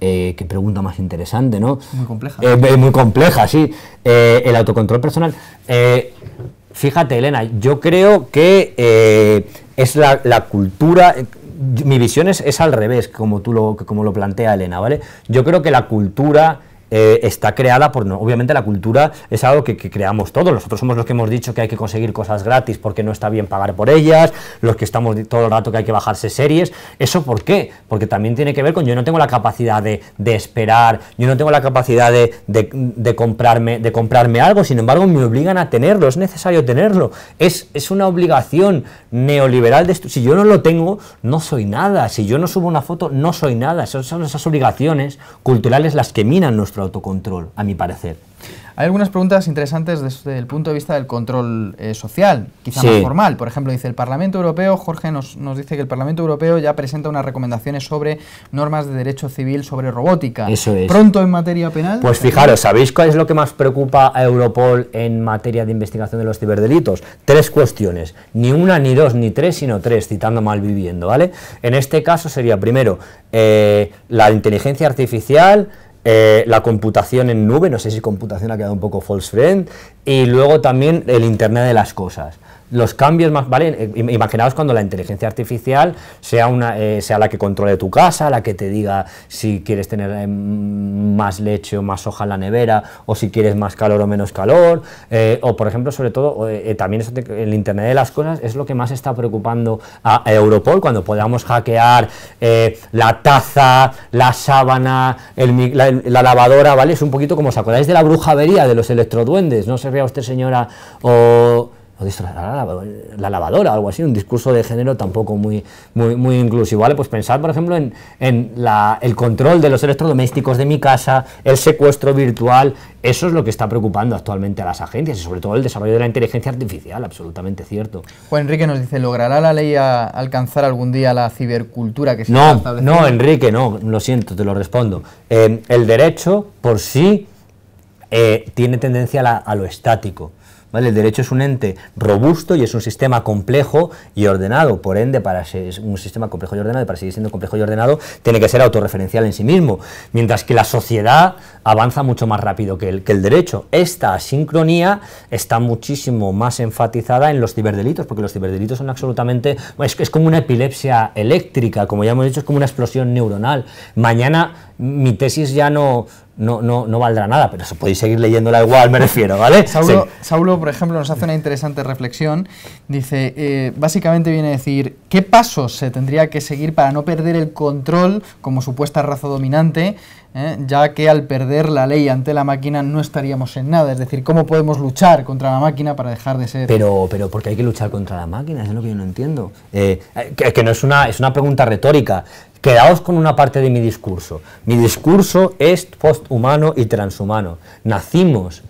Eh, qué pregunta más interesante, ¿no? Muy compleja. Eh, eh, muy compleja, sí. el autocontrol personal... Fíjate, Elena, yo creo que eh, es la, cultura, mi visión es, al revés, como tú lo, como lo plantea Elena, ¿vale? Yo creo que la cultura eh, está creada por, no, obviamente la cultura es algo que, creamos todos, nosotros somos los que hemos dicho que hay que conseguir cosas gratis porque no está bien pagar por ellas, los que estamos todo el rato que hay que bajarse series, ¿eso por qué? Porque también tiene que ver con yo no tengo la capacidad de, esperar, yo no tengo la capacidad de, comprarme, de comprarme algo, sin embargo me obligan a tenerlo, es necesario tenerlo, es, es una obligación neoliberal de si yo no lo tengo, no soy nada, si yo no subo una foto, no soy nada, son, son esas obligaciones culturales las que minan nuestro autocontrol, a mi parecer. Hay algunas preguntas interesantes desde el punto de vista del control eh, social, quizá más formal. Por ejemplo, dice el Parlamento Europeo, Jorge nos, dice que el Parlamento Europeo ya presenta unas recomendaciones sobre normas de derecho civil sobre robótica. Eso es. ¿Pronto en materia penal? Pues fijaros, ¿sabéis cuál es lo que más preocupa a Europol en materia de investigación de los ciberdelitos? Tres cuestiones, ni una, ni dos, ni tres, sino tres, citando mal viviendo, ¿vale? En este caso sería, primero, eh, la inteligencia artificial, eh, la computación en nube, no sé si computación ha quedado un poco false friend, y luego también el Internet de las cosas los cambios más, ¿vale? Imaginaos cuando la inteligencia artificial sea, una, eh, sea la que controle tu casa, la que te diga si quieres tener em, más leche o más hoja en la nevera, o si quieres más calor o menos calor, eh, o por ejemplo, sobre todo, eh, también el Internet de las Cosas es lo que más está preocupando a Europol, cuando podamos hackear la taza, la sábana, la, lavadora, ¿vale? Es un poquito como, ¿os acordáis de la brujería de los electroduendes? No se vea usted, señora, o o la, lavadora o algo así, un discurso de género tampoco muy, muy, muy inclusivo, ¿vale? Pues pensar por ejemplo, en, en la, el control de los electrodomésticos de mi casa, el secuestro virtual, eso es lo que está preocupando actualmente a las agencias y sobre todo el desarrollo de la inteligencia artificial, absolutamente cierto. Juan Enrique nos dice, ¿logrará la ley alcanzar algún día la cibercultura que se No, no, Enrique, no, lo siento, te lo respondo. Eh, el derecho por sí eh, tiene tendencia a lo estático. El derecho es un ente robusto y es un sistema complejo y ordenado, por ende, para ser un sistema complejo y ordenado, para seguir siendo complejo y ordenado, tiene que ser autorreferencial en sí mismo, mientras que la sociedad avanza mucho más rápido que el, derecho. Esta sincronía está muchísimo más enfatizada en los ciberdelitos, porque los ciberdelitos son absolutamente, es como una epilepsia eléctrica, como ya hemos dicho, es como una explosión neuronal. Mañana mi tesis ya no, no, no, no valdrá nada, pero eso podéis seguir leyéndola igual, me refiero, ¿vale? Saulo, por ejemplo, nos hace una interesante reflexión. Dice, eh, básicamente viene a decir, ¿qué pasos se tendría que seguir para no perder el control como supuesta raza dominante, eh, ya que al perder la ley ante la máquina no estaríamos en nada? Es decir, ¿cómo podemos luchar contra la máquina para dejar de ser... Pero, pero porque hay que luchar contra la máquina, es lo que yo no entiendo. Eh, eh que, que, no es una, es una pregunta retórica. Quedaos con una parte de mi discurso. Mi discurso es posthumano y transhumano. Nacimos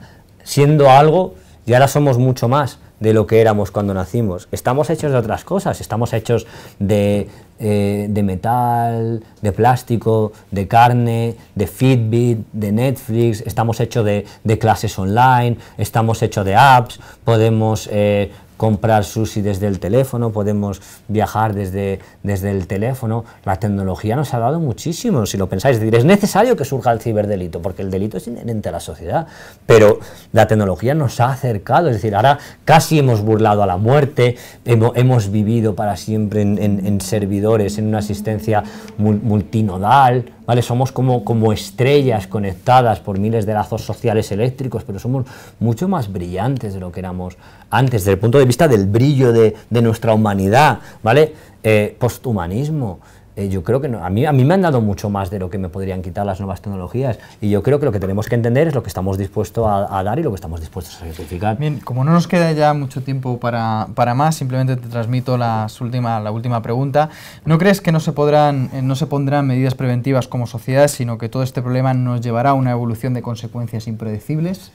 siendo algo y ahora somos mucho más de lo que éramos cuando nacimos. Estamos hechos de otras cosas, estamos hechos de, eh, metal, de plástico, de carne, de Fitbit, de Netflix, estamos hechos de, clases online, estamos hechos de apps, podemos eh, comprar sushi desde el teléfono, podemos viajar desde, desde el teléfono. La tecnología nos ha dado muchísimo, si lo pensáis. Es decir, es necesario que surja el ciberdelito, porque el delito es inherente a la sociedad, pero la tecnología nos ha acercado. Es decir, ahora casi hemos burlado a la muerte, hemos, vivido para siempre en servidores, en una asistencia multinodal ¿vale? Somos como, estrellas conectadas por miles de lazos sociales eléctricos, pero somos mucho más brillantes de lo que éramos antes, desde el punto de vista del brillo de, nuestra humanidad, ¿vale? Eh, posthumanismo. Eh, yo creo que a, mí, a mí me han dado mucho más de lo que me podrían quitar las nuevas tecnologías y yo creo que lo que tenemos que entender es lo que estamos dispuestos a, dar y lo que estamos dispuestos a sacrificar. Bien, como no nos queda ya mucho tiempo para, más, simplemente te transmito las última, la última pregunta. ¿No crees que no se, podrán, eh, no se pondrán medidas preventivas como sociedad, sino que todo este problema nos llevará a una evolución de consecuencias impredecibles?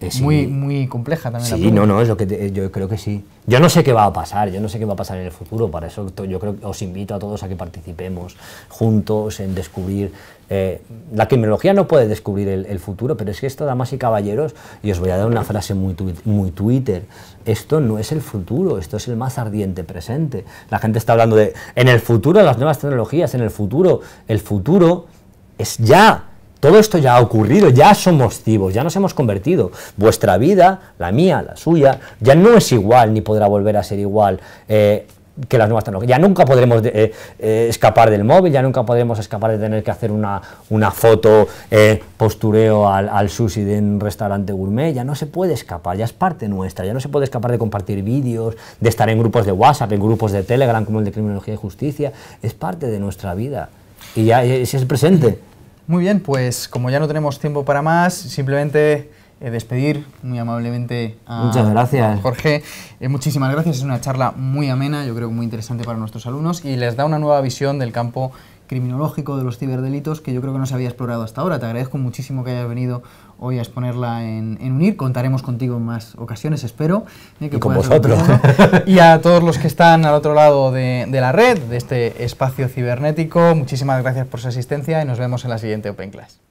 es muy, muy compleja también. Sí, no, no, es lo que yo creo que sí. Yo no sé qué va a pasar, yo no sé qué va a pasar en el futuro, para eso yo creo os invito a todos a que participemos juntos en descubrir. Eh, la criminología no puede descubrir el, futuro, pero es que esto, damas y caballeros, y os voy a dar una frase muy, muy Twitter, esto no es el futuro, esto es el más ardiente presente. La gente está hablando de, en el futuro las nuevas tecnologías, en el futuro, el futuro es ya todo esto ya ha ocurrido, ya somos cibos, ya nos hemos convertido. Vuestra vida, la mía, la suya, ya no es igual ni podrá volver a ser igual. Eh, que las nuevas tecnologías. Ya nunca podremos eh, eh, escapar del móvil, ya nunca podremos escapar de tener que hacer una, una foto postureo al, al, sushi de un restaurante gourmet, ya no se puede escapar, ya es parte nuestra, ya no se puede escapar de compartir vídeos, de estar en grupos de WhatsApp, en grupos de Telegram como el de Criminología y Justicia, es parte de nuestra vida y ya es, es presente. Muy bien, pues como ya no tenemos tiempo para más, simplemente eh, despedir muy amablemente a Muchas gracias. Jorge. Eh, muchísimas gracias, es una charla muy amena, yo creo que muy interesante para nuestros alumnos y les da una nueva visión del campo criminológico de los ciberdelitos que yo creo que no se había explorado hasta ahora. Te agradezco muchísimo que hayas venido hoy a exponerla en, UNIR. Contaremos contigo en más ocasiones, espero. Eh, y con vosotros. y a todos los que están al otro lado de, de la red, de este espacio cibernético, muchísimas gracias por su asistencia y nos vemos en la siguiente Open Class.